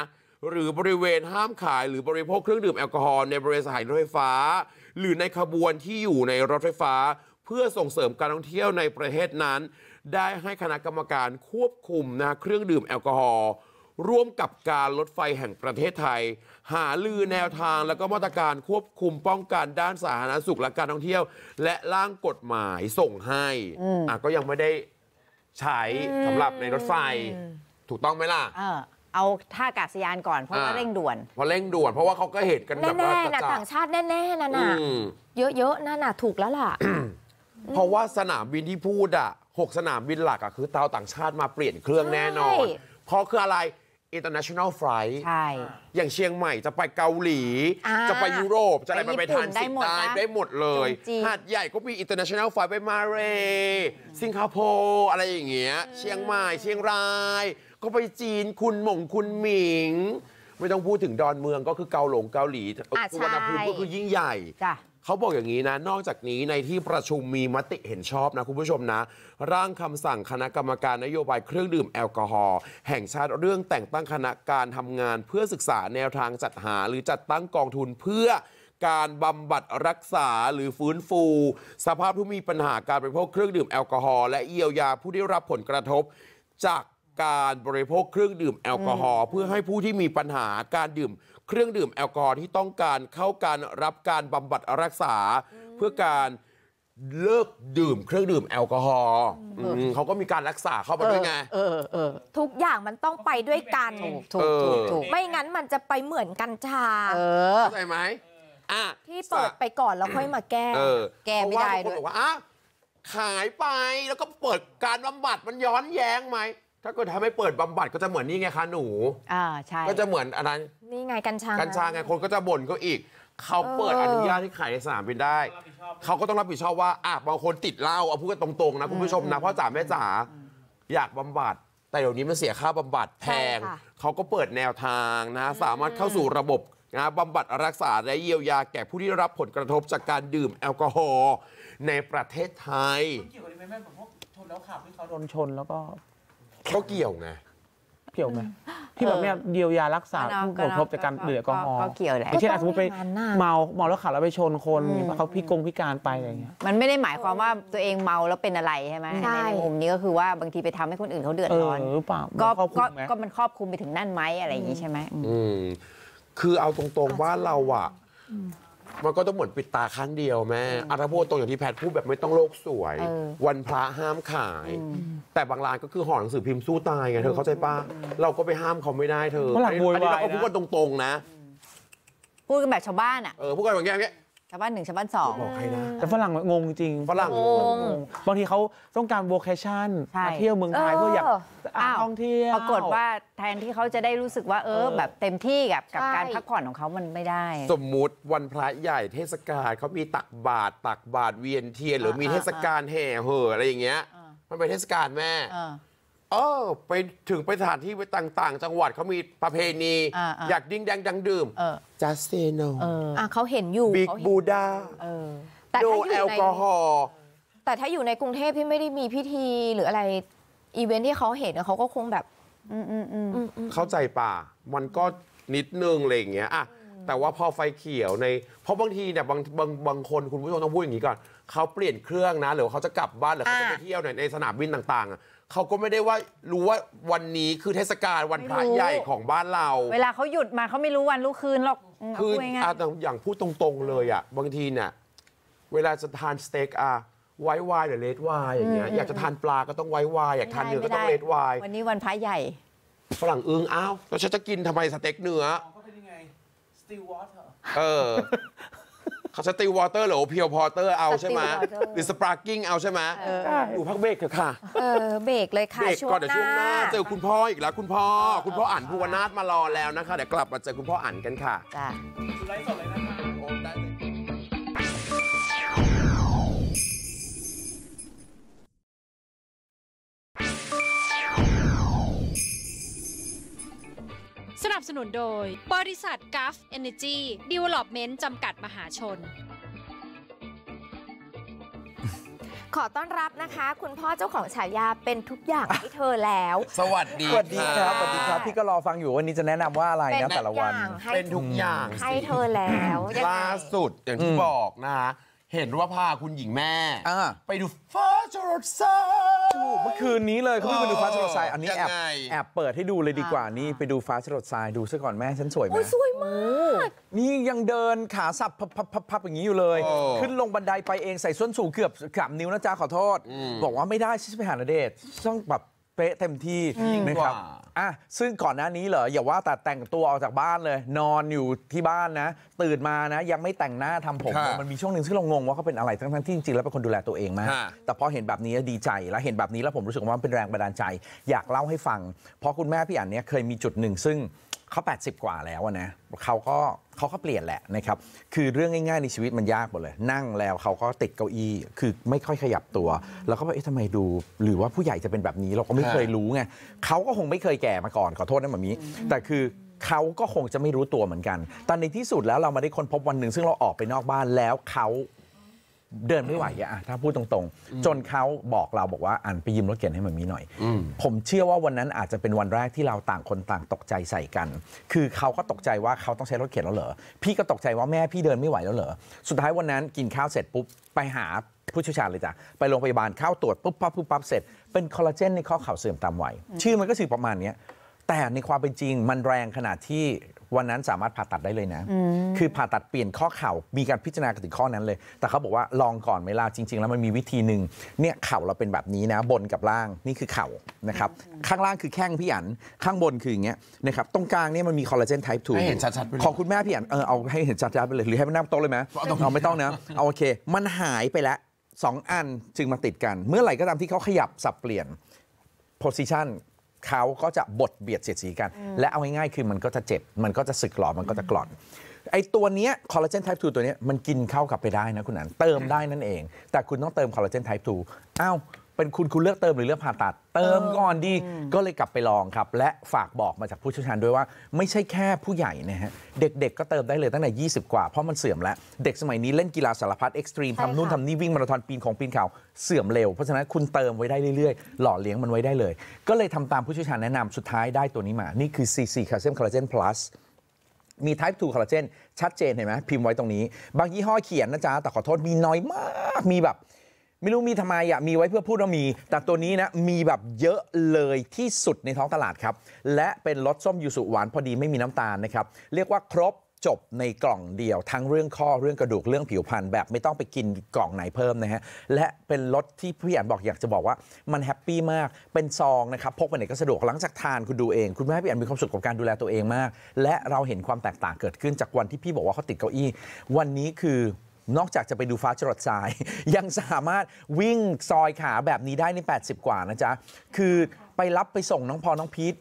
หรือบริเวณห้ามขายหรือบริโภคเครื่องดื่มแอลกอฮอล์ในบริเวณสายรถไฟฟ้า หรือในขบวนที่อยู่ในรถไฟฟ้าเพื่อส่งเสริมการท่องเที่ยวในประเทศนั้น ได้ให้คณะกรรมการควบคุมนะเครื่องดื่มแอลกอฮอล์ร่วมกับการรถไฟแห่งประเทศไทยหาลือแนวทางแล้วก็มาตรการควบคุมป้องกันด้านสาธารณสุขและการท่องเที่ยว และร่างกฎหมายส่งให้อ่ะก็ยังไม่ได้ใช้สำหรับในรถไฟ ถูกต้องไหมล่ะเอาท่าอากาศยานก่อนเพราะว่าเร่งด่วนเพราะเร่งด่วนเพราะว่าเขาก็เห็นกันแบบแน่าๆนะต่างชาติแน่ๆนะน่ะเยอะๆนั่นน่ะถูกแล้วล่ะ เพราะว่าสนามบินที่พูดอ่ะหกสนามบินหลักอ่ะคือเตาต่างชาติมาเปลี่ยนเครื่องแน่นอนเพราะคืออะไร international flight ใช่อย่างเชียงใหม่จะไปเกาหลี จะไปยุโรปจะอะไรไปไปทานสิบหมดได้หมดเลยหาดใหญ่ก็มี international flight ไปมาเลสิงคโปร์อะไรอย่างเงี้ย เชียงใหม่เชียงราย ก็ไปจีนคุณหม่งคุณหมิง ไม่ต้องพูดถึงดอนเมืองก็คือเกาหลงเกาหลีอุวรภูมิก็คือยิ่งใหญ่เขาบอกอย่างนี้นะนอกจากนี้ในที่ประชุมมีมติเห็นชอบนะคุณผู้ชมนะ ร่างคำสั่งคณะกรรมการนโยบายเครื่องดื่มแอลกอฮอล์แห่งชาติเรื่องแต่งตั้งคณะการทำงาน เพื่อศึกษาแนวทางจัดหา หรือจัดตั้งกองทุน เพื่อการบำบัดรักษาหรือฟื้นฟู สภาพผู้มีปัญหาการบริโภคเครื่องดื่มแอลกอฮอล์และเยียวยาผู้ได้รับผลกระทบ จากการบริโภคเครื่องดื่มแอลกอฮอล์เพื่อให้ผู้ที่มีปัญหาการดื่มเครื่องดื่มแอลกอฮอล์ที่ต้องการเข้าการรับการบำบัดรักษา เพื่อการเลิกดื่ม เครื่องดื่มแอลกอฮอล์เขาก็มีการรักษาเข้าไปด้วยไงเออเออทุกอย่างมันต้องไปด้วยกันถูกถูกถูกไม่งั้นมันจะไปเหมือนกัญชาเข้าใจไหมที่เปิดไปก่อนแล้วค่อยมาแก้แก้ไม่ได้คนด้วยบอกว่าขายไปแล้วก็เปิดการบำบัดมันย้อนแย้งไหมถ้าเกิดทำให้เปิดบำบัดก็จะเหมือนนี่ไงคะหนูอ่าใช่ ก็จะเหมือนอันนั้น นี่ไงกัญชากัญชาไงคนก็จะบ่นเขาอีก เขาเปิดอออนุญาตให้ขายในสนามบินได้ เขาก็ต้องรับผิดชอบว่าอ่ะบางคนติดเหล้าเอาพูดกันตรงๆ นะคุณผู้ชมนะพ่อจ๋าแม่จ๋าอยากบำบัดแต่เดี๋ยวนี้มันเสียค่าบำบัดแพงเขาก็เปิดแนวทางนะ สามารถเข้าสู่ระบบนะบำบัดรักษาและเยียวยาแก่ผู้ที่รับผลกระทบจากการดื่มแอลกอฮอล์ในประเทศไทยเกี่ยวกับอะไรไหมแม่แบบพวกชนแล้วขับที่เขาโดนชนแล้วก็เขาเกี่ยวไงเกี่ยวไหมที่แบบเนี้ยเดียวยารักษาผู้ผลกระทบจากการดื่มแอลกอฮอล์ก็เกี่ยวแหละอาเช่นสมมติไป็นเมาเมาแล้วขับแล้วไปชนคนเขาพิกงพิการไปอะไรย่างเงี้ยมันไม่ได้หมายความว่าตัวเองเมาแล้วเป็นอะไรใช่ไหมใช่นมุมนี้ก็คือว่าบางทีไปทำให้คนอื่นเขาเดือดร้อนหรือเปล่าก็ครอบคลุก็มไหมก็มันครอบคลุมไปถึงนั่นไหมอะไรอย่างงี้ใช่ไหมอืมอืมคือเอาตรงๆว่าเราอะมันก็ต้องหมดปิดตาข้างเดียวแม่อาราโบตรงอย่างที่แพทย์พูดแบบไม่ต้องโลกสวย วันพระห้ามขาย แต่บางร้านก็คือห่อหนังสือพิมพ์สู้ตายไงเธอเข้าใจป้า เราก็ไปห้ามเขาไม่ได้เธออันนี้เราพูดกันตรงๆนะ พูดกันแบบชาวบ้านอ่ะเออพวกกันแบบเงี้ยชาวบ้านหนึ่งชาวบ้านสองบอกใครนะแต่ฝรั่งงงจริงฝรั่งงงบางทีเขาต้องการโวเคชั่นมาเที่ยวเมืองไทยเพื่ออยากอ้าวท่องเที่ยวปรากฏว่าแทนที่เขาจะได้รู้สึกว่าเออแบบเต็มที่กับกับการพักผ่อนของเขามันไม่ได้ สมมุติวันพระใหญ่เทศกาลเขามีตักบาตรตักบาตรเวียนเทียน หรือมีเทศกาลแห่เหออะไรอย่างเงี้ย มันเป็นเทศกาลแม่เออไปถึงไปสถานที่ไปต่างๆ จังหวัดเขามีประเพณีออยากดิ้งแดงดังดื่มจัสเซโนเอ่เขาเห็นอยู่บิ๊กบูดาแต่ถ้าอยู่แอลในกอฮอล์แต่ถ้าอยู่ในกรุงเทพที่ไม่ได้มีพิธีหรืออะไร อีเวนท์ที่เขาเห็นเขาก็คงแบบอืมอืมอืมเข้าใจป่า มันก็นิดนึงอะไรอย่างเงี้ยอ่ะแต่ว่าพอไฟเขียวในเพราะบางทีเนี่ยบางบางบางคนคุณผู้ชมต้องพูดอย่างนี้ก่อนเขาเปลี่ยนเครื่องนะหรือว่าเขาจะกลับบ้านหรือเขาจะไปเที่ยวในสนามบินต่างๆอ่ะเขาก็ไม่ได้ว่ารู้ว่าวันนี้คือเทศกาลวันพระใหญ่ของบ้านเรา เวลาเขาหยุดมาเขาไม่รู้วันรู้คืนหรอกคืออ่าออย่างพูดตรงๆเลยอ่ะ บางทีเนี่ยเวลาจะทานสเต็กอ่ะไว้ไวายหรือเลดวายอย่างเงี้ยอยากจะทานปลาก็ต้องไว้ไวายอยากทานเนื้อก็ต้องเลดวายวันนี้วันพระใหญ่ ฝรั่งอึงอ้าวแล้วฉันจะกินทำไมสเต็กเนื้อเขาเป็นยังไงเออสตีวอเตอร์ หรือเพียวพอเตอร์เอาใช่ไหมหรือสปาร์กิ้งเอาใช่ไหมดูพักเบรกเถอะค่ะเบรกเลยค่ะเบรก่ก่อนเดี๋ยวช่วงหน้าเจอคุณพ่ออีกแล้วคุณพ่อ คุณพ่ออ่านภูวนาถมารอแล้วนะคะ เดี๋ยวกลับมาเจอคุณพ่ออ่านกันค่ะจ้าไลฟ์สดเลยนะคะสนับสนุนโดย บริษัทกัฟเอเนจีดีเวลลอปเมนต์จำกัดมหาชน ขอต้อนรับนะคะ คุณพ่อเจ้าของฉายาเป็นทุกอย่างให้เธอแล้ว สวัสดีสวัสดีครับสวัสดีครับพี่ก็รอฟังอยู่วันนี้จะแนะนำว่าอะไรนะแต่ละวันอย่างให้เป็นทุกอย่างให้เธอแล้วล่าสุดอย่างที่บอกนะคะเห็นว่าพาคุณหญิงแม่ไปดูฟ้าจรดรายเมื่อคืนนี้เลยเขาเพิ่งไปดูฟ้าจรดทรายอันนี้แอบแอบเปิดให้ดูเลยดีกว่านี่ไปดูฟ้าจรดทรายดูซะก่อนแม่ฉันสวยไหมโอ้ยสวยมากนี่ยังเดินขาสับพับพับพับอย่างนี้อยู่เลย ขึ้นลงบันไดไปเองใส่ส้นสูงเกือบขกบนิ้วนะจ๊ะขอโทษบอกว่าไม่ได้ฉันจะไปหาณเดชต้องแบบเป๊ะเต็มที่นะครับอ่ะซึ่งก่อนหน้านี้เหรอ อย่าว่าแต่แต่งตัวออกจากบ้านเลย นอนอยู่ที่บ้านนะ ตื่นมานะ ยังไม่แต่งหน้าทำผม มันมีช่วงหนึ่งที่เรางงว่าเขาเป็นอะไร ทั้งๆที่จริงๆแล้วเป็นคนดูแลตัวเองมาก แต่พอเห็นแบบนี้ดีใจ แล้วเห็นแบบนี้แล้วผมรู้สึกว่ามันเป็นแรงบันดาลใจ อยากเล่าให้ฟัง เพราะคุณแม่พี่อั๋นเนี่ยเคยมีจุดหนึ่งซึ่งเขา 80 กว่าแล้วนะ เขาก็ เขาก็เปลี่ยนแหละนะครับ คือเรื่องง่าย ๆ ในชีวิตมันยากหมดเลย นั่งแล้วเขาก็ติดเก้าอี้ คือไม่ค่อยขยับตัว แล้วก็เอ๊ะทำไมดู หรือว่าผู้ใหญ่จะเป็นแบบนี้ เราก็ไม่เคยรู้ไงเขาก็คงไม่เคยแก่มาก่อนขอโทษนะแบบนีแต่คือเขาก็คงจะไม่รู้ตัวเหมือนกัน ตอนในที่สุดแล้วเรามาได้ค้นพบวันหนึ่งซึ่งเราออกไปนอกบ้านแล้วเขาเดินไม่ไหวอะถ้าพูดตรงๆ จนเขาบอกเราบอกว่าอันไปยืมรถเก็นให้มันมีหน่อยผมเชื่อว่าวันนั้นอาจจะเป็นวันแรกที่เราต่างคนต่างตกใจใส่กัน คือเขาก็ตกใจว่าเขาต้องใช้รถเข็นแล้วเหรอพี่ก็ตกใจว่าแม่พี่เดินไม่ไหวแล้วเหรอสุดท้ายวันนั้นกินข้าวเสร็จปุ๊บไปหาผู้เชี่ยวชาญเลยจ้ะไปโรงพยาบาลเข้าตรวจปุ๊บปั๊บปุ๊บปั๊บเสร็จ เป็นคอลลาเจนในข้อเข่าเสื่อมตามวัยชื่อมันก็สื่อประมาณนี้แต่ในความเป็นจริงมันแรงขนาดที่วันนั้นสามารถผ่าตัดได้เลยนะ คือผ่าตัดเปลี่ยนข้อเข่า มีการพิจารณาถึงข้อนั้นเลย แต่เขาบอกว่าลองก่อนไม่ลาจริง ๆ แล้วมันมีวิธีหนึ่งเนี่ยเข่าเราเป็นแบบนี้นะ บนกับล่าง นี่คือเข่านะครับ ข้างล่างคือแข้งพี่อัน ข้างบนคืออย่างเงี้ยนะครับ ตรงกลางเนี่ยมันมีคอลลาเจนไทป์2ให้เห็นชัดๆไปของคุณแม่พี่อัน เออเอาให้เห็นชัดๆไปเลย หรือให้มันนั่งโต๊ะเลยไหมเอาไม่ต้องนะเอาโอเค มันหายไปแล้วสองอันจึงมาติดกัน เมื่อไหร่ก็ตามที่เขาขยับสับเปลี่ยน position เขาก็จะบดเบียดเสียดสีกันและเอาง่ายๆคือมันก็จะเจ็บ มันก็จะสึกหรอมันก็จะกร่อน ไอตัวเนี้ยคอลลาเจนไทป์ 2 ตัวเนี้ย มันกินเข้ากับไปได้นะคุณอัน เติมได้นั่นเอง แต่คุณต้องเติมคอลลาเจนไทป์ 2 อ้าวเป็นคุณคุณเลือกเติมหรือ เลือกผ่าตัดเติมก่อนดีก็เลยกลับไปลองครับ และฝากบอกมาจากผู้เชี่ยวชาญด้วยว่า ไม่ใช่แค่ผู้ใหญ่นะฮะ เด็กๆก็เติมได้เลยตั้งแต่ 20 กว่า เพราะมันเสื่อมแล้ว เด็กสมัยนี้เล่นกีฬาสารพัดเอ็กซ์ตรีมทำนู่นทำนี่วิ่งมาราธอนปีนของปีนเขา เสื่อมเร็ว เพราะฉะนั้นคุณเติมไว้ได้เรื่อยๆ หล่อเลี้ยงมันไว้ได้เลย ก็เลยทำตามผู้เชี่ยวชาญแนะนำสุดท้ายได้ตัวนี้มา นี่คือ CC ีคา c i u m มคาราเจน Plus มี type 2 c o l าเจนชัดเจนเห็นไหมพิมพ์ไว้ตรงนี้ บางยี่ห้อเขียนนะจ๊ะแต่ขอโทษมีน้อยมากมีแบบไม่รู้มีทำไมอ่ะมีไว้เพื่อพูดว่ามี แต่ตัวนี้นะมีแบบเยอะเลยที่สุดในท้องตลาดครับ และเป็นรสส้มยูสุหวานพอดีไม่มีน้ำตาลนะครับ เรียกว่าครบจบในกล่องเดียว ทั้งเรื่องข้อเรื่องกระดูกเรื่องผิวพรรณแบบไม่ต้องไปกินกล่องไหนเพิ่มนะฮะและเป็นรสที่พี่อนบอกอยากจะบอกว่ามันแฮปปี้มากเป็นซองนะครับพกไปไหนก็สะดวกหลังจากทานคุณดูเอง คุณแม่พี่อนมีความสุขกับการดูแลตัวเองมาก และเราเห็นความแตกต่างเกิดขึ้นจากวันที่พี่บอกว่าเขาติดเก้าอี้วันนี้คือนอกจากจะไปดูฟ้าจรดทราย ยังสามารถวิ่งซอยขาแบบนี้ได้ใน 80 กว่านะจ๊ะ คือไปรับไปส่งน้องพอน้องพีท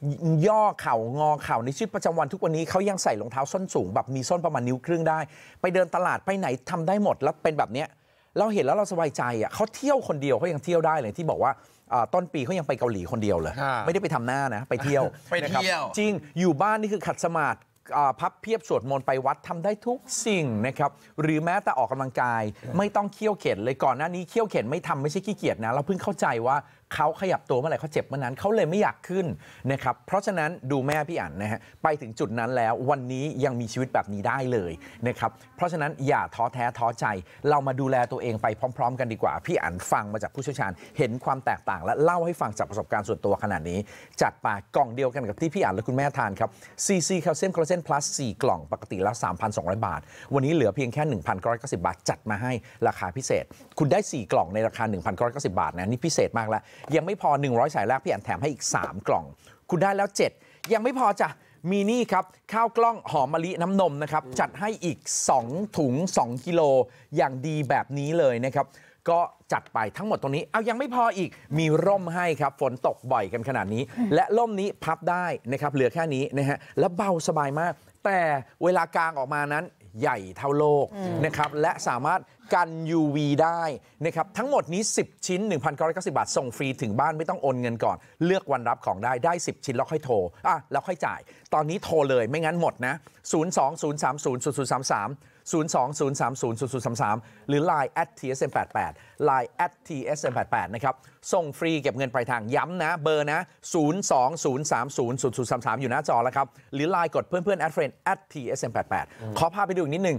ย่อเข่างอเข่าในชีวิตประจำวันทุกวันนี้เขายังใส่รองเท้าส้นสูง แบบมีส้นประมาณนิ้วครึ่งได้ ไปเดินตลาดไปไหนทำได้หมดแล้วเป็นแบบเนี้ย เราเห็นแล้วเราสบายใจอ่ะเขาเที่ยวคนเดียวเขายังเที่ยวได้เลยที่บอกว่าต้นปีเขายังไปเกาหลีคนเดียวเลย ไม่ได้ไปทำหน้านะไปเที่ยวไปเที่ยว จริงอยู่บ้านนี่คือขัดสมาธิพับเพียบสวดมนต์ไปวัดทำได้ทุกสิ่งนะครับ หรือแม้แต่ออกกำลังกาย ไม่ต้องเคี่ยวเข็นเลยก่อนหน้านี้เคี่ยวเข็นไม่ทำไม่ใช่ขี้เกียจนะ เราเพิ่งเข้าใจว่าเขาขยับตัวเมื่อไหร่เขาเจ็บเมื่อนั้นเขาเลยไม่อยากขึ้นนะครับเพราะฉะนั้นดูแม่พี่อั๋นนะฮะไปถึงจุดนั้นแล้ววันนี้ยังมีชีวิตแบบนี้ได้เลยนะครับเพราะฉะนั้นอย่าท้อแท้ท้อใจ เรามาดูแลตัวเองไปพร้อมๆ กันดีกว่า พี่อั๋นฟังมาจากผู้เชี่ยวชาญเห็นความแตกต่างและเล่าให้ฟัง จากประสบการณ์ส่วนตัวขนาดนี้ จัดปากล่องเดียวกันกับที่พี่อั๋นและคุณแม่ทานครับซีซีแคลเซียมคอลลาเจนพลัส4กล่องปกติละ3,200 บาทวันนี้เหลือเพียงแค่1,990บาทจัดมาให้ราคาพิเศษ คุณได้4กล่องในราคา1,990บาทนะนี่พิเศษมากแล้วยังไม่พอ 100 สายแรกพี่แอนแถมให้อีก 3 กล่อง คุณได้แล้ว 7 ยังไม่พอจ้ะมีนี่ครับ ข้าวกล้องหอมมะลิน้ำนมนะครับ จัดให้อีก 2 ถุง2กิโลอย่างดีแบบนี้เลยนะครับ ก็จัดไปทั้งหมดตรงนี้เอายังไม่พออีกมีร่มให้ครับ ฝนตกบ่อยกันขนาดนี้ และร่มนี้พับได้นะครับเหลือแค่นี้นะฮะและเบาสบายมาก แต่เวลากลางออกมานั้นใหญ่เท่าโลกนะครับ และสามารถกัน UV ได้นะครับ ทั้งหมดนี้ 10 ชิ้น1,990บาท ส่งฟรีถึงบ้านไม่ต้องโอนเงินก่อน เลือกวันรับของได้ ได้ 10 ชิ้นแล้วค่อยโทรอ่ะแล้วค่อยจ่าย ตอนนี้โทรเลยไม่งั้นหมดนะ 0 2 0 3 0 0 0 3 3 02-030-0033 หรือ Line at tsm88 Line at tsm88 นะครับ ส่งฟรีเก็บเงินปลายทาง ย้ำนะเบอร์นะ 02-030-0033 อยู่หน้าจอแล้วครับ หรือ Line กดเพื่อนเพื่อน at friend at tsm88 ขอพาไปดูอีกนิดนึง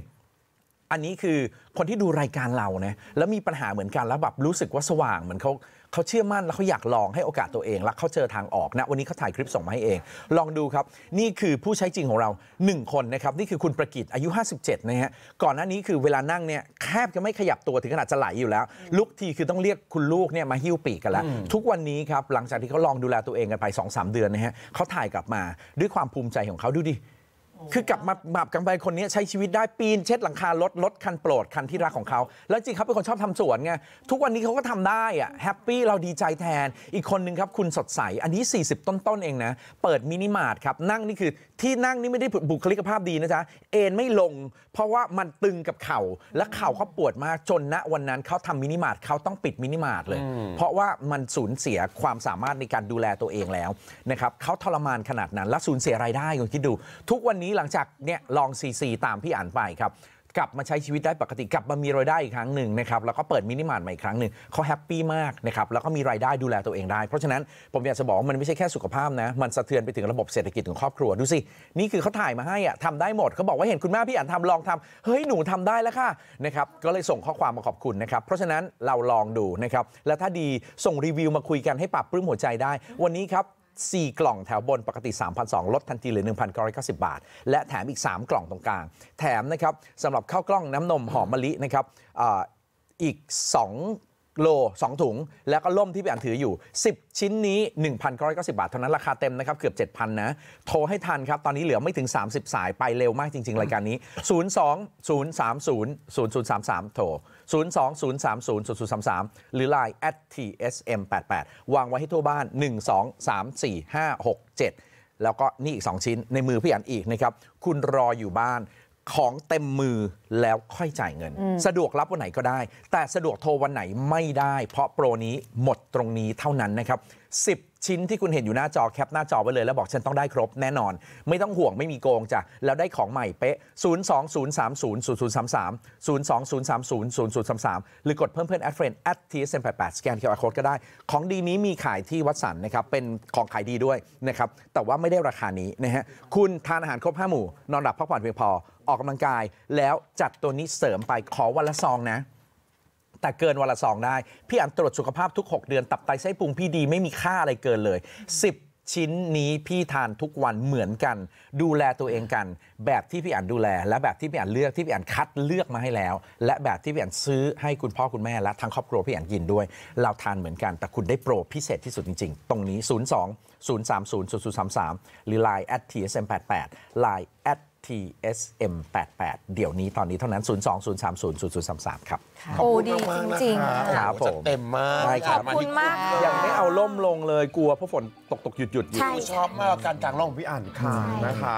อันนี้คือคนที่ดูรายการเรานะ แล้วมีปัญหาเหมือนกัน แล้วแบบรู้สึกว่าสว่างเหมือนเขาเขาเชื่อมั่นแล้วเขาอยากลองให้โอกาสตัวเองแล้วเขาเจอทางออกนะวันนี้เขาถ่ายคลิปส่งมาให้เอง ลองดูครับ นี่คือผู้ใช้จริงของเรา 1 คนนะครับนี่คือคุณประกิตอายุ 57นะฮะก่อนหน้านี้คือเวลานั่งเนี่ยแคบจะไม่ขยับตัวถึงขนาดจะไหลอยู่แล้วลุกทีคือต้องเรียกคุณลูกเนี่ยมาหิ้วปีกกันแล้วทุกวันนี้ครับ หลังจากที่เขาลองดูแลตัวเองกันไป 2-3 เดือนนะฮะเขาถ่ายกลับมาด้วยความภูมิใจของเขาดูดิคือกลับมาบาปกันไปคนนี้ใช้ชีวิตได้ปีนเช็ดหลังคารถรถคันโปรดคันที่รักของเขา แล้วจริงเขาเป็นคนชอบทำสวนไงทุกวันนี้เขาก็ทำได้อะแฮปปี้ เราดีใจแทน อีกคนนึงครับ คุณสดใสอันนี้ 40 ต้นๆเองนะ เปิดมินิมาร์ทครับ นั่งนี่คือที่นั่งนี่ไม่ได้บุคลิกภาพดีนะจ๊ะ เอนไม่ลง เพราะว่ามันตึงกับเข่าและเข่าเขาปวดมากจนณวันนั้นเขาทำมินิมาร์ทเขาต้องปิดมินิมาร์ทเลยเพราะว่ามันสูญเสียความสามารถในการดูแลตัวเองแล้วนะครับเขาทรมานขนาดนั้นและสูญเสียรายได้คุณคิดดู ทุกวันนี้ี้หลังจากเนี่ยลองซีซีตามพี่อ่านไปครับ กลับมาใช้ชีวิตได้ปกติกลับมามีรายได้อีกครั้งหนึ่งนะครับแล้วก็เปิดมินิมาร์ทใหม่อีกครั้งหนึ่งเขาแฮปปี้มากนะครับแล้วก็มีรายได้ดูแลตัวเองได้ เพราะฉะนั้นผมอยากจะบอกว่ามันไม่ใช่แค่สุขภาพนะ มันสะเทือนไปถึงระบบเศรษฐกิจของครอบครัวดูสิ นี่คือเขาถ่ายมาให้อะทำได้หมดเขาบอกว่าเห็นคุณแม่พี่อ่านทำลองทำเฮ้ยหนูทำได้แล้วค่ะนะครับก็เลยส่งข้อความมาขอบคุณนะครับเพราะฉะนั้นเราลองดูนะครับและถ้าดีส่งรีวิวมาคุยกันให้ปรับปรื้มหัวใจได้วันนี้ครับ4 กล่องแถวบนปกติ3 0 0 2ลดทันทีเหลือ1,990 บาท และแถมอีก 3 กล่องตรงกลาง แถมนะครับสำหรับข้าวกล้องน้ำนมหอมมะลินะครับออีก 2โล 2 ถุงแล้วก็ล่มที่พี่อันถืออยู่ 10 ชิ้นนี้1,990บาท เท่านั้นราคาเต็มนะครับเกือบ 7,000 นะ โทรให้ทันครับ ตอนนี้เหลือไม่ถึง 30 สายไปเร็วมากจริงๆ รายการนี้ 02-030-0033 โทร 02-030-0033 หรือ Line at tsm88 วางไว้ให้ทั่วบ้าน 1234567 แล้วก็นี่อีก 2 ชิ้นในมือพี่อันอีกนะครับ คุณรออยู่บ้านของเต็มมือแล้วค่อยจ่ายเงิน สะดวกรับวันไหนก็ได้ แต่สะดวกโทรวันไหนไม่ได้ เพราะโปรนี้หมดตรงนี้เท่านั้นนะครับ 10 ชิ้นที่คุณเห็นอยู่หน้าจอแคปหน้าจอไว้เลยแล้วบอก ฉันต้องได้ครบแน่นอน ไม่ต้องห่วงไม่มีโกงจ้ะแล้วได้ของใหม่เป๊ะ020300033 020300033หรือกดเพิ่มเพื่อนแอดเฟรนด์แอดทีเอสแแสกนเค QR c ค d ดก็ได้ ของดีนี้มีขายที่วัดสันนะครับเป็นของขายดีด้วยนะครับแต่ว่าไม่ได้ราคานี้นะฮะคุณทานอาหารครบ5หมู่นอนหลับพักผ่อนเพียงพอออกกำลังกายแล้วจัดตัวนี้เสริมไปขอวันละซองนะ แต่เกินวันละซองได้พี่อ่านตรวจสุขภาพทุก 6 เดือน ตับไตไส้พุงพี่ดีไม่มีค่าอะไรเกินเลย 10 ชิ้นนี้พี่ทานทุกวันเหมือนกัน ดูแลตัวเองกัน แบบที่พี่อ่านดูแลและแบบที่พี่อ่านเลือกที่พี่อ่านคัดเลือกมาให้แล้ว และแบบที่พี่อ่านซื้อให้คุณพ่อคุณแม่และทั้งครอบครัวพี่อ่านกินด้วย เราทานเหมือนกัน แต่คุณได้โปรพิเศษที่สุดจริง ๆ ตรงนี้02 030 0033หรือ Line at tsm88 Line at TSM88 เดี๋ยวนี้ตอนนี้เท่านั้น 0 2 0 3 0 0 0 3 3 ครับโอ้ดีจริงๆ ครับผมเต็มมากขอบคุณมาก ยังไม่เอาล่มลงเลย กลัวเพราะฝนตกตกหยุดหยุดใย่ชอบมากการกางล่องพี่อ่านค่ะ นะคะ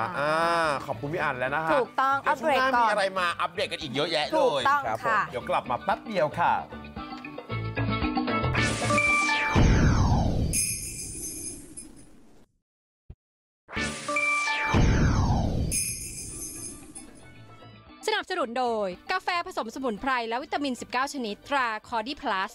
ขอบคุณพี่อ่านแล้วนะคะถูกต้อง อัปเดตก่อนมีอะไรมาอัปเดตกันอีกเยอะแยะเลยถูกต้องค่ะ เดี๋ยวกลับมาแป๊บเดียวค่ะับสนุนโดยกาแฟผสมสมุนไพรและวิตามิน 19 ชนิดตรา คอร์ดีพลัส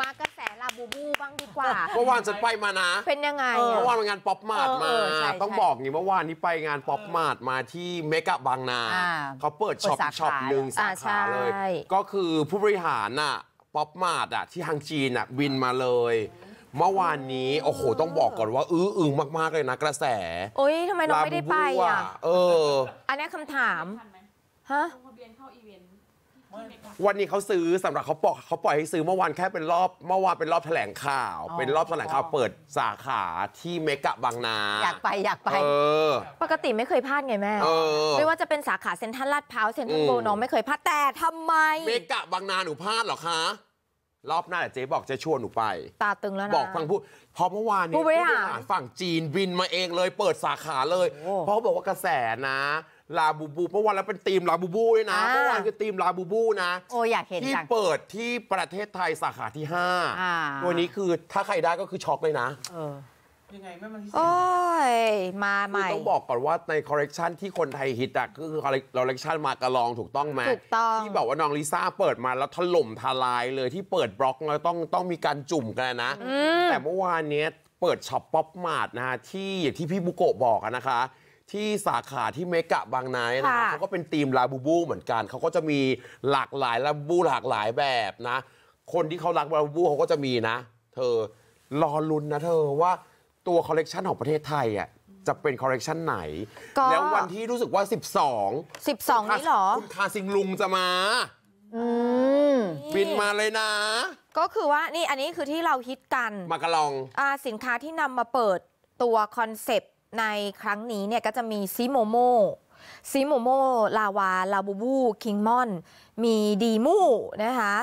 มากระแสลาบูบู บ้างดีกว่า เมื่อวานฉันไปมานะ เป็นยังไง เมื่อวานปงานป๊อปมาร์ทมา ต้องบอกนี่เมื่อวานนี้ไปงานป๊อปมาร์ทมาที่เมกะบางนา เขาเปิดช็อปช็อปหนึ่งสาขาเลย ก็คือผู้บริหารน่ะป๊อปมาร์ทอ่ะที่ฮังจีนอ่ะบินมาเลยเมื่อวานนี้ โอ้โหต้องบอกก่อนว่า อื้ออึงมาก ๆ เลยนะกระแส โอ้ยทำไมเราไม่ได้ไปอ่ะเอออันนี้คำถามฮะวันนี้เขาซื้อสำหรับเขาปอกเขาปล่อยให้ซื้อเมื่อวานแค่เป็นรอบ เมื่อวานเป็นรอบแถลงข่าว เป็นรอบแถลงข่าวเปิดสาขาที่เมกะบางนา อยากไปอยากไปปกติไม่เคยพลาดไงแม่ไม่ว่าจะเป็นสาขาเซ็นทรัลลาดพร้าวเซ็นทรัลโบน้อง ไม่เคยพลาดแต่ทำไม เมกะบางนาหนูพลาดหรอคะรอบหน้าเเจ๊บอกจะชวนหนูไป ตาตึงแล้วนะ บอกฟังพูด พอเมื่อวานนี้ผู้บริหารฝั่งจีนบินมาเองเลยเปิดสาขาเลย เพราะเขาบอกว่ากระแสนะลาบูบู เมื่อวานแล้วเป็นทีมลาบูบูด้วยนะเมื่อวานคือทีมลาบูบูนะโออยากเห็นที่เปิดที่ประเทศไทยสาขาที่ห้าวตัวนี้คือถ้าใครได้ก็คือช็อกเลยนะเออยังไงม่มที่โอ้ย มาใหม่ต้องบอกก่อนว่าในคอลเลกชันที่คนไทยฮิตอะก็คือคอลเลกชันมากระลองถูกต้องไหมถูกต้องที่บอกว่าน้องลิซ่าเปิดมาแล้วถล่มทลายเลยที่เปิดบล็อกเราต้องต้องมีการจุ่มกันนะ แต่เมื่อวานนี้เปิดช็อปป๊อปมาร์ทนะฮะที่อย่างที่พี่บุโกะบอกนะคะ ที่สาขาที่เมกะบางนาเยนะเขาก็เป็นทีมลาบูบู เหมือนกัน เขาก็จะมีหลากหลายลาบูบูหลากหลายแบบนะ คนที่เขารักลาบูบูเขาก็จะมีนะ เธอ รอลุ้นนะเธอว่าตัวคอลเลกชันของประเทศไทยอ่ะจะเป็นคอลเลกชันไหน แล้ววันที่รู้สึกว่า 12 12 นี้เหรอ คุณคาซิงลุงจะมาบินมาเลยนะ ก็คือว่านี่อันนี้คือที่เราฮิตกัน มากระลองอ่าสินค้าที่นำมาเปิดตัวคอนเซปต์ในครั้งนี้เนี่ยก็จะมีซิโมโมซิโมโมลาวา ลาบูบู คิงมอน มีดีมูนะคะ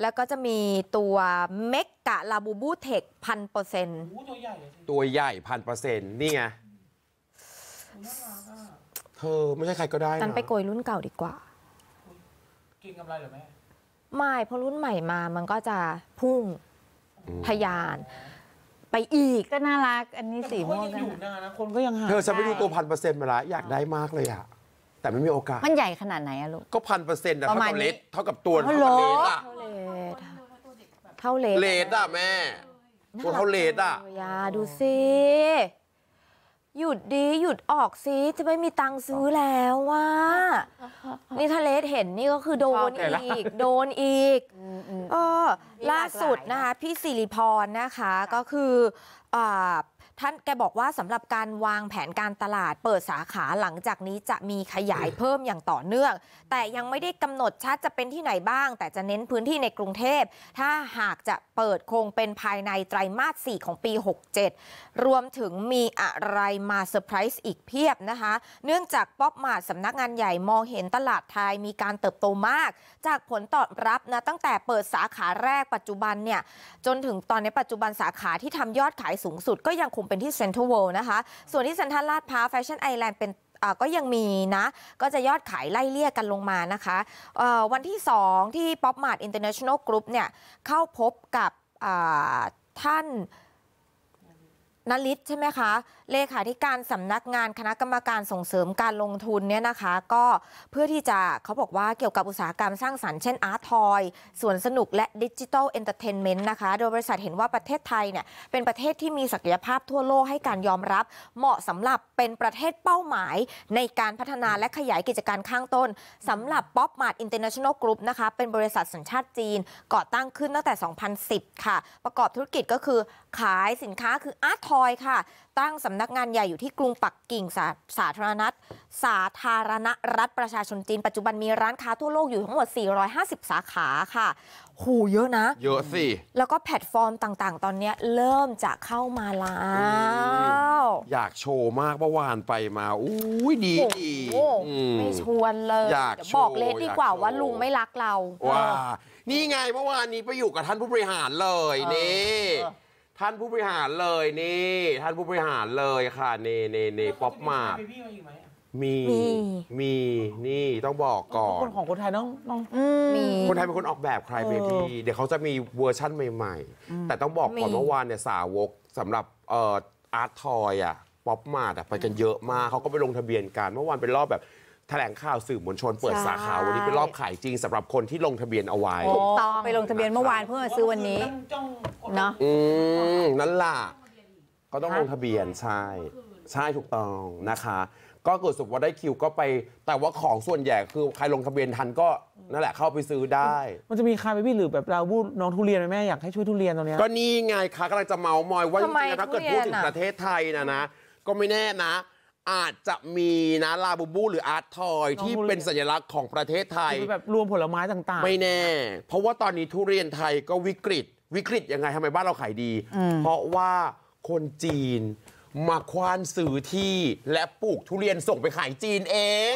แล้วก็จะมีตัวเมกกะลาบูบูเทคพันเปอร์เซ็นต์ตัวใหญ่พันเปอร์เซ็นต์นี่ไงเธอไม่ใช่ใครก็ได้นะันไปโกยรุ่นเก่าดีกว่า กินกำไรหรือไม่ไม่เพราะรุ่นใหม่มามันก็จะพุ่งทยาน ไปอีกก็น่ารักอันนี้สีม่วงนนะคนก็ยังหาเธอจะไปดูตัวพันเปอร์เซ็นต์มาละอยากได้มากเลยอะแต่ไม่มีโอกาส มันใหญ่ขนาดไหนอะลูกก็พันเปอร์เซ็นต์นะรเท่ากับเลทเท่ากับตัวเท่ากับเลสอะเทเท่าเลทเลอะแม่ตัวเท่าเลทอะยาดูสิ หยุดดีหยุดออกสิจะไม่มีตังค์ซื้อแล้วว่านี่ถ้าเลสเห็นนี่ก็คือโดนอีกโดนอีกเออ ล่าลาสุดนะคะพี่สิริพรนะคะ ก็คืออ่าท่านแกบอกว่าสำหรับการวางแผนการตลาด เปิดสาขาหลังจากนี้จะมีขยายเพิ่มอย่างต่อเนื่อง แต่ยังไม่ได้กำหนดชัดจะเป็นที่ไหนบ้าง แต่จะเน้นพื้นที่ในกรุงเทพ ถ้าหากจะเปิดคงเป็นภายในไตรมาส4ของปี 67 รวมถึงมีอะไรมาเซอร์ไพรส์อีกเพียบนะคะ เนื่องจากป๊อปมาสำสำนักงานใหญ่มองเห็นตลาดไทยมีการเติบโตมาก จากผลตอบรับนะตั้งแต่เปิดสาขาแรกปัจจุบันเนี่ยจนถึงตอนนี้ปัจจุบันสาขาที่ทำยอดขายสูงสุดก็ยังคงเป็นที่เซ็นทรัลเวิลด์นะคะ ส่วนที่เซ็นทรัลลาดพร้าวแฟชั่นไอแลนด์เป็นก็ยังมีนะ ก็จะยอดขายไล่เลี่ยกันลงมานะคะ วันที่ 2 ที่ปป๊อมาร์ทอินเตอร์เนชั่นแนลกรุ๊ปเนี่ยเข้าพบกับท่านนลิศใช่ไหมคะ เลขาธิการสำนักงานคณะกรรมการส่งเสริมการลงทุนเนี่ยนะคะก็เพื่อที่จะเขาบอกว่าเกี่ยวกับอุตสาหกรรมสร้างสรรค์เช่นอาร์ททอยส่วนสนุกและดิจิทัลเอนเตอร์เทนเมนต์นะคะ โดยบริษัทเห็นว่าประเทศไทยเนี่ยเป็นประเทศที่มีศักยภาพทั่วโลก ให้การยอมรับเหมาะสำหรับเป็นประเทศเป้าหมาย ในการพัฒนาและขยายกิจการข้างต้น สำหรับป๊อปมาร์ทอินเตอร์เนชั่นแนลกรุ๊ปนะคะเป็นบริษัทสัญชาติจีนก่อตั้งขึ้นตั้งแต่ 2010 ค่ะ ประกอบธุรกิจก็คือขายสินค้าคืออาร์ตทอยค่ะ ตั้งสำนักงานใหญ่อยู่ที่กรุงปักกิ่ง สาสาธารณรัฐสาธารณรัฐประชาชนจีน ปัจจุบันมีร้านค้าทั่วโลกอยู่ทั้งหมด 450 สาขาค่ะ หูเยอะนะ เยอะสิ แล้วก็แพลตฟอร์มต่าง ๆ ตอนนี้เริ่มจะเข้ามาแล้ว อยากโชว์มากเมื่อวานไปมาอุ้ย ดี ดีไม่ชวนเลยอยากบอกเลสดีกว่าว่าลุงไม่รักเราว่านี่ไงเมื่อวานนี้ไปอยู่กับท่านผู้บริหารเลยนี่ท่านผู้บริหารเลยนี่ท่านผู้บริหารเลยค่ะนี่นี่นี่ป๊อปมาร์ทมีมีนี่ต้องบอกก่อนคนของคนไทยน้องน้องคนไทยเป็นคนออกแบบใครเบบี้เดี๋ยวเขาจะมีเวอร์ชั่นใหม่ ๆแต่ต้องบอกก่อนเมื่อวานเนี่ยสาวกสำหรับอาร์ตทอยอ่ะป๊อปมาร์ทไปกันเยอะมากเขาก็ไปลงทะเบียนกันเมื่อวานเป็นรอบแบบถลงข่าวสื่อมวลชนเปิดสาขาวันนี้เป็นรอบขายจริงสำหรับคนที่ลงทะเบียนเอาไว้ถูกต้องไปลงทะเบียนเมื่อวานเพื่อมาซื้อวันนี้เนาะอืมนั่นล่ะ ก็ต้องลงทะเบียนใช่ ใช่ถูกต้องนะคะ ก็เกิดสุขว่าได้คิวก็ไปแต่ว่าของส่วนใหญ่คือใครลงทะเบียนทันก็นั่นแหละเข้าไปซื้อได้ มันจะมีใครไปพี่หรือแบบเราพูดน้องทุเรียนไหมแม่อยากให้ช่วยทุเรียนตรงนี้ก็นี่ไงคะกำลังจะเมามอยว่าถ้าเกิดพูดถึงประเทศไทยนะนะก็ไม่แน่นะอาจจะมีนะลาบูบูหรืออาร์ตทอย ที่เป็นสัญลักษณ์ของประเทศไทย แบบรวมผลไม้ต่างๆ ไม่แน่ เพราะว่าตอนนี้ทุเรียนไทยก็วิกฤตวิกฤตยังไงทำไมบ้านเราขายดี เพราะว่าคนจีนมาควานซื้อที่และปลูกทุเรียนส่งไปขายจีนเอง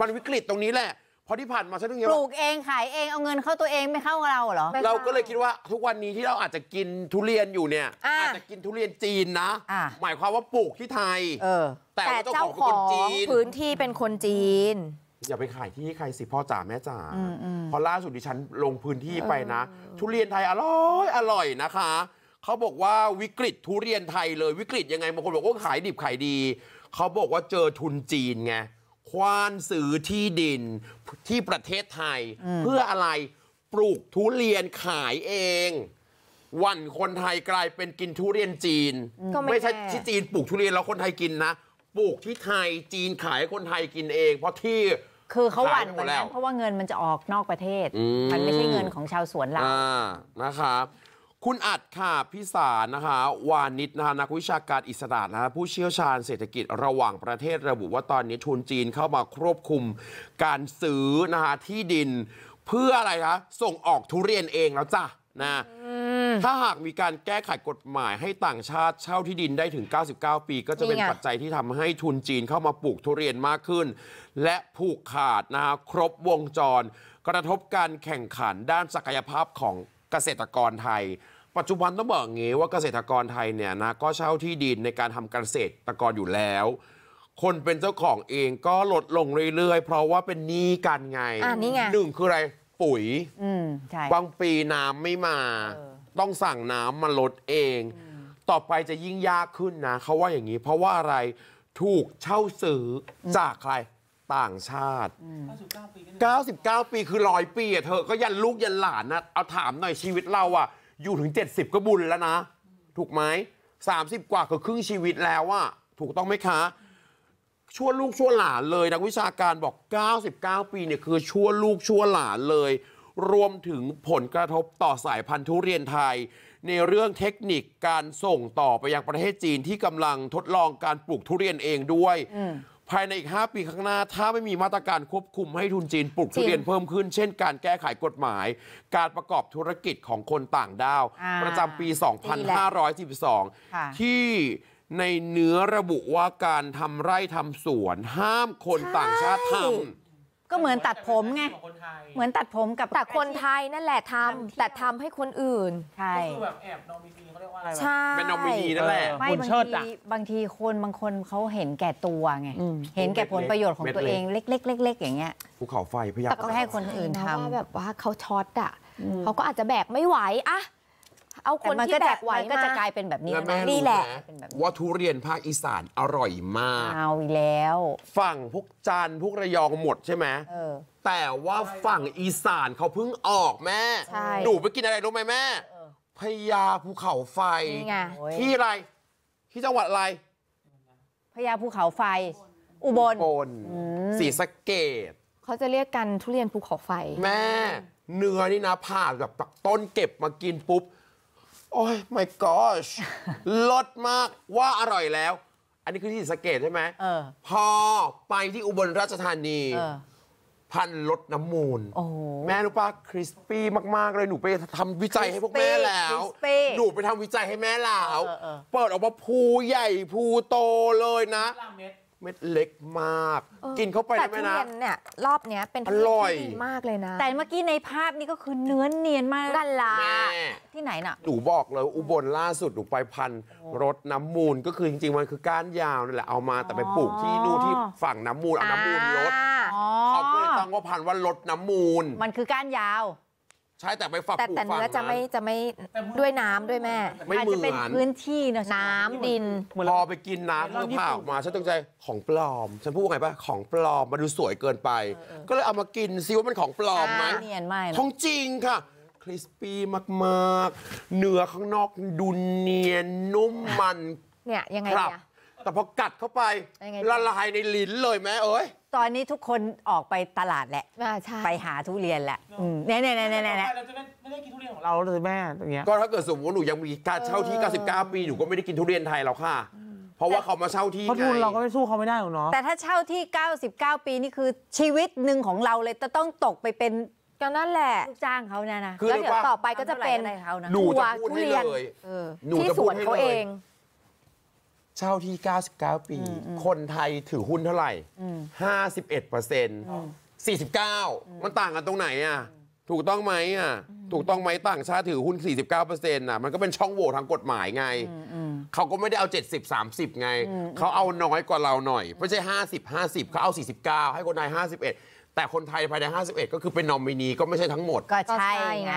มันวิกฤตตรงนี้แหละเพราะที่ผ่านมาฉันถึงเงี้ยปลูกเองขายเองเอาเงินเข้าตัวเองไม่เข้าเราเหรอเราก็เลยคิดว่าทุกวันนี้ที่เราอาจจะกินทุเรียนอยู่เนี่ยออาจจะกินทุเรียนจีนนะะหมายความว่าปลูกที่ไทยเออแต่เจ้าของคนจีนพื้นที่เป็นคนจีน อย่าไปขายที่ใครสิพ่อจ๋าแม่จ๋าเพราะล่าสุดดิฉันลงพื้นที่ไปนะทุเรียนไทยอร่อย อร่อยนะคะเขาบอกว่าวิกฤตทุเรียนไทยเลย วิกฤตยังไงบางคนบอกว่าขายดิบขายดีเขาบอกว่าเจอทุนจีนไงควานซื้อที่ดินที่ประเทศไทยเพื่ออะไรปลูกทุเรียนขายเอง วันคนไทยกลายเป็นกินทุเรียนจีนก็ไม่ใช่ที่จีนปลูกทุเรียนแล้วคนไทยกินนะ ปลูกที่ไทยจีนขายให้คนไทยกินเอง เพราะที่ คือเขาหวั่นาไปหมแล้ัวนเพราะว่าเงินมันจะออกนอกประเทศมมันไม่ใช่เงินของชาวสวนเรานะครับคุณอัดค่ะพิสารนะคะวานิชนะคะนักวิชาการอิสระนะคะผู้เชี่ยวชาญเศรษฐกิจ ระหว่างประเทศระบุว่าตอนนี้ทุนจีนเข้ามาควบคุมการซื้อนะคะที่ดินเพื่ออะไรคะส่งออกทุเรียนเองแล้วจ้ะนะถ้าหากมีการแก้ไขกฎหมายให้ต่างชาติเช่าที่ดินได้ถึง 99 ปี ก็จะเป็นปัจจัยที่ทำให้ทุนจีนเข้ามาปลูกทุเรียนมากขึ้น และผูกขาดนะครบวงจร กระทบการแข่งขันด้านศักยภาพของเกษตรกรไทย ปัจจุบันต้องบอกงี้ ว่าเกษตรกรไทยเนี่ยนะก็เช่าที่ดินในการทำเกษตรกรอยู่แล้ว คนเป็นเจ้าของเองก็ลดลงเรื่อยๆ เพราะว่าเป็นหนี้กันไงหนึ่งคืออะไรปุ๋ยบางปีน้ำไม่มา ต้องสั่งน้ำมาลดเอง ต่อไปจะยิ่งยากขึ้นนะ เขาว่าอย่างนี้เพราะว่าอะไรถูกเช่าซื้อจากใครต่างชาติ 99 ปีคือร้อยปีอะเธอ ก็ยันลูกยันหลานนะ เอาถามหน่อยชีวิตเราอะอยู่ถึง 70 ก็บุญแล้วนะ ถูกไหม30 กว่าก็ครึ่งชีวิตแล้วอะถูกต้องไหมคะชั่วลูกชั่วหลานเลยนักวิชาการบอก 99 ปีเนี่ยคือชั่วลูกชั่วหลานเลย รวมถึงผลกระทบต่อสายพันธุ์ทุเรียนไทย ในเรื่องเทคนิคการส่งต่อไปยังประเทศจีนที่กำลังทดลองการปลูกทุเรียนเองด้วยภายในอีก 5 ปีข้างหน้าถ้าไม่มีมาตรการควบคุมให้ทุนจีนปลูกทุเรียนเพิ่มขึ้น เช่นการแก้ไขกฎหมาย การประกอบธุรกิจของคนต่างด้าว ประจำปี 2 5 1 2 ที่ในเนื้อระบุว่าการทำไร่ทำสวน ห้ามคนต่างชาติทำก็เหมือนตัดผมไงเหมือนตัดผมกับแต่คนไทยนั่นแหละทำแต่ทำให้คนอื่น ใช่แบบแอบนอมินีเขาเรียกว่าอะไรใช่เป็นนอมินีนั่นแหละบางทีบางทีคนบางคนเขาเห็นแก่ตัวไง เห็นแก่ผลประโยชน์ของตัวเอง เล็ก ๆๆ อย่างเงี้ยภูเขาไฟพยายามก็ให้คนอื่นทำว่าแบบว่าเขาช็อตอ่ะเขาก็อาจจะแบกไม่ไหวอะเอาคนที่แบกไววก็จะกลายเป็นแบบนี้ม่นี่แหละ ว่าทุเรียนภาคอีสานอร่อยมากเอาแล้ว ฝั่งพวกจันพวกระยองหมดใช่ไหมแต่ว่าฝั่งอีสานเขาเพิ่งออกแม่ หนูไปกินอะไรรู้ไหมแม่พญาภูเขาไฟ ที่ไรที่จังหวัดอะไร พญาภูเขาไฟ อุบลอุบลศรีสะเกดเขาจะเรียกกันทุเรียนภูเขาไฟ แม่เนื้อนี่นะผ่าแบบต้นเก็บมากินปุ๊บโอ้ย my gosh รสมากว่าอร่อยแล้ว อันนี้คือที่สเกตใช่ไหมออพอไปที่อุบลราชธานีออพันรสน้ำมูลแม่รู้ป่ะคริสปี้มากๆเลยหนูไปทำวิจัยให้พวกแม่แล้ว Crispy หนูไปทำวิจัยให้แม่แล้วเออเออเปิดออกมาภูใหญ่ภูโตเลยนะเม็ดเล็กมากกินเข้าไปแต่ไหมทุนะเรียนเนี่ย รอบเนี้ยเป็นนอร่อยมากเลยนะ แต่เมื่อกี้ในภาพนี้ก็คือเนื้อเนียนมากกันลาที่ไหนน่ะหนูบอกเลยอุบลล่าสุดหนูไปพันรถน้ำมูลก็คือจริงๆมันคือก้านยาวนี่แหละเอามาแต่ไปปลูกที่นู่นที่ฝั่งน้ำมูลเอาน้ำมูลรดเขาก็เลยตั้งว่าพันว่ารดน้ำมูล มันคือก้านยาวใช่แต่ไปฝักแต่ปูกแต่ังเนื้อจะไม่จะไม่ด้วยน้ำด้วยแม่ ไม่เหมืจะเป็นพื้นที่เนาะน้ำดินพอไปกินน้ำเมื่อผ่าออกมา ฉันตั้งใจของปลอม ฉันพูดว่าไงปะของปลอมมันดูสวยเกินไป ก็เลยเอามากินซิว่ามันของปลอมไหมเนียนของจริงค่ะ คริสปี้มาก ๆ เนื้อข้างนอกดูเนียนนุ่มมันเนี่ยยังไงเนี่ยแต่พอกัดเข้าไปงไงละลายในลิ้นเลยแม่เอ้ยตอนนี้ทุกคนออกไปตลาดแหละไปหาทุเรียนแหละเนี่ยเนี่ยเนี่ยเนี่ยเนี่ยเราจะไม่ได้กินทุเรียนของเราเลยแม่อย่างเงี้ยก็ถ้าเกิดสมมติว่าหนูยังมีการเช่าที่ 99 ปีหนูก็ไม่ได้กินทุเรียนไทยหรอกค่ะ เพราะว่าเขามาเช่าที่เขาทุนเราก็ไม่สู้เขาไม่ได้หรอกเนาะแต่ถ้าเช่าที่ 99 ปีนี่คือชีวิตหนึ่งของเราเลยจะต้องตกไปเป็นก็นั่นแหละลูกจ้างเขาเนี่ยนะแล้วเดี๋ยวต่อไปก็จะเป็นหนูจะพูดให้เลยนที่สวนเขาเองเช่าที่ 99 ปี คนไทยถือหุ้นเท่าไหร่ 51เปอร์เซ็นต์49 มันต่างกันตรงไหนอ่ะ ถูกต้องไหมอ่ะ ถูกต้องไหมต่างชาติถือหุ้น 49เปอร์เซ็นต์อ่ะ มันก็เป็นช่องโหว่ทางกฎหมายไง เขาก็ไม่ได้เอา 70 30 ไง เขาเอาน้อยกว่าเราหน่อย ไม่ใช่ 50 50 เขาเอา 49 ให้คนไทย 51 แต่คนไทยภายใน 51 ก็คือเป็นนอมินีก็ไม่ใช่ทั้งหมด ก็ใช่ไง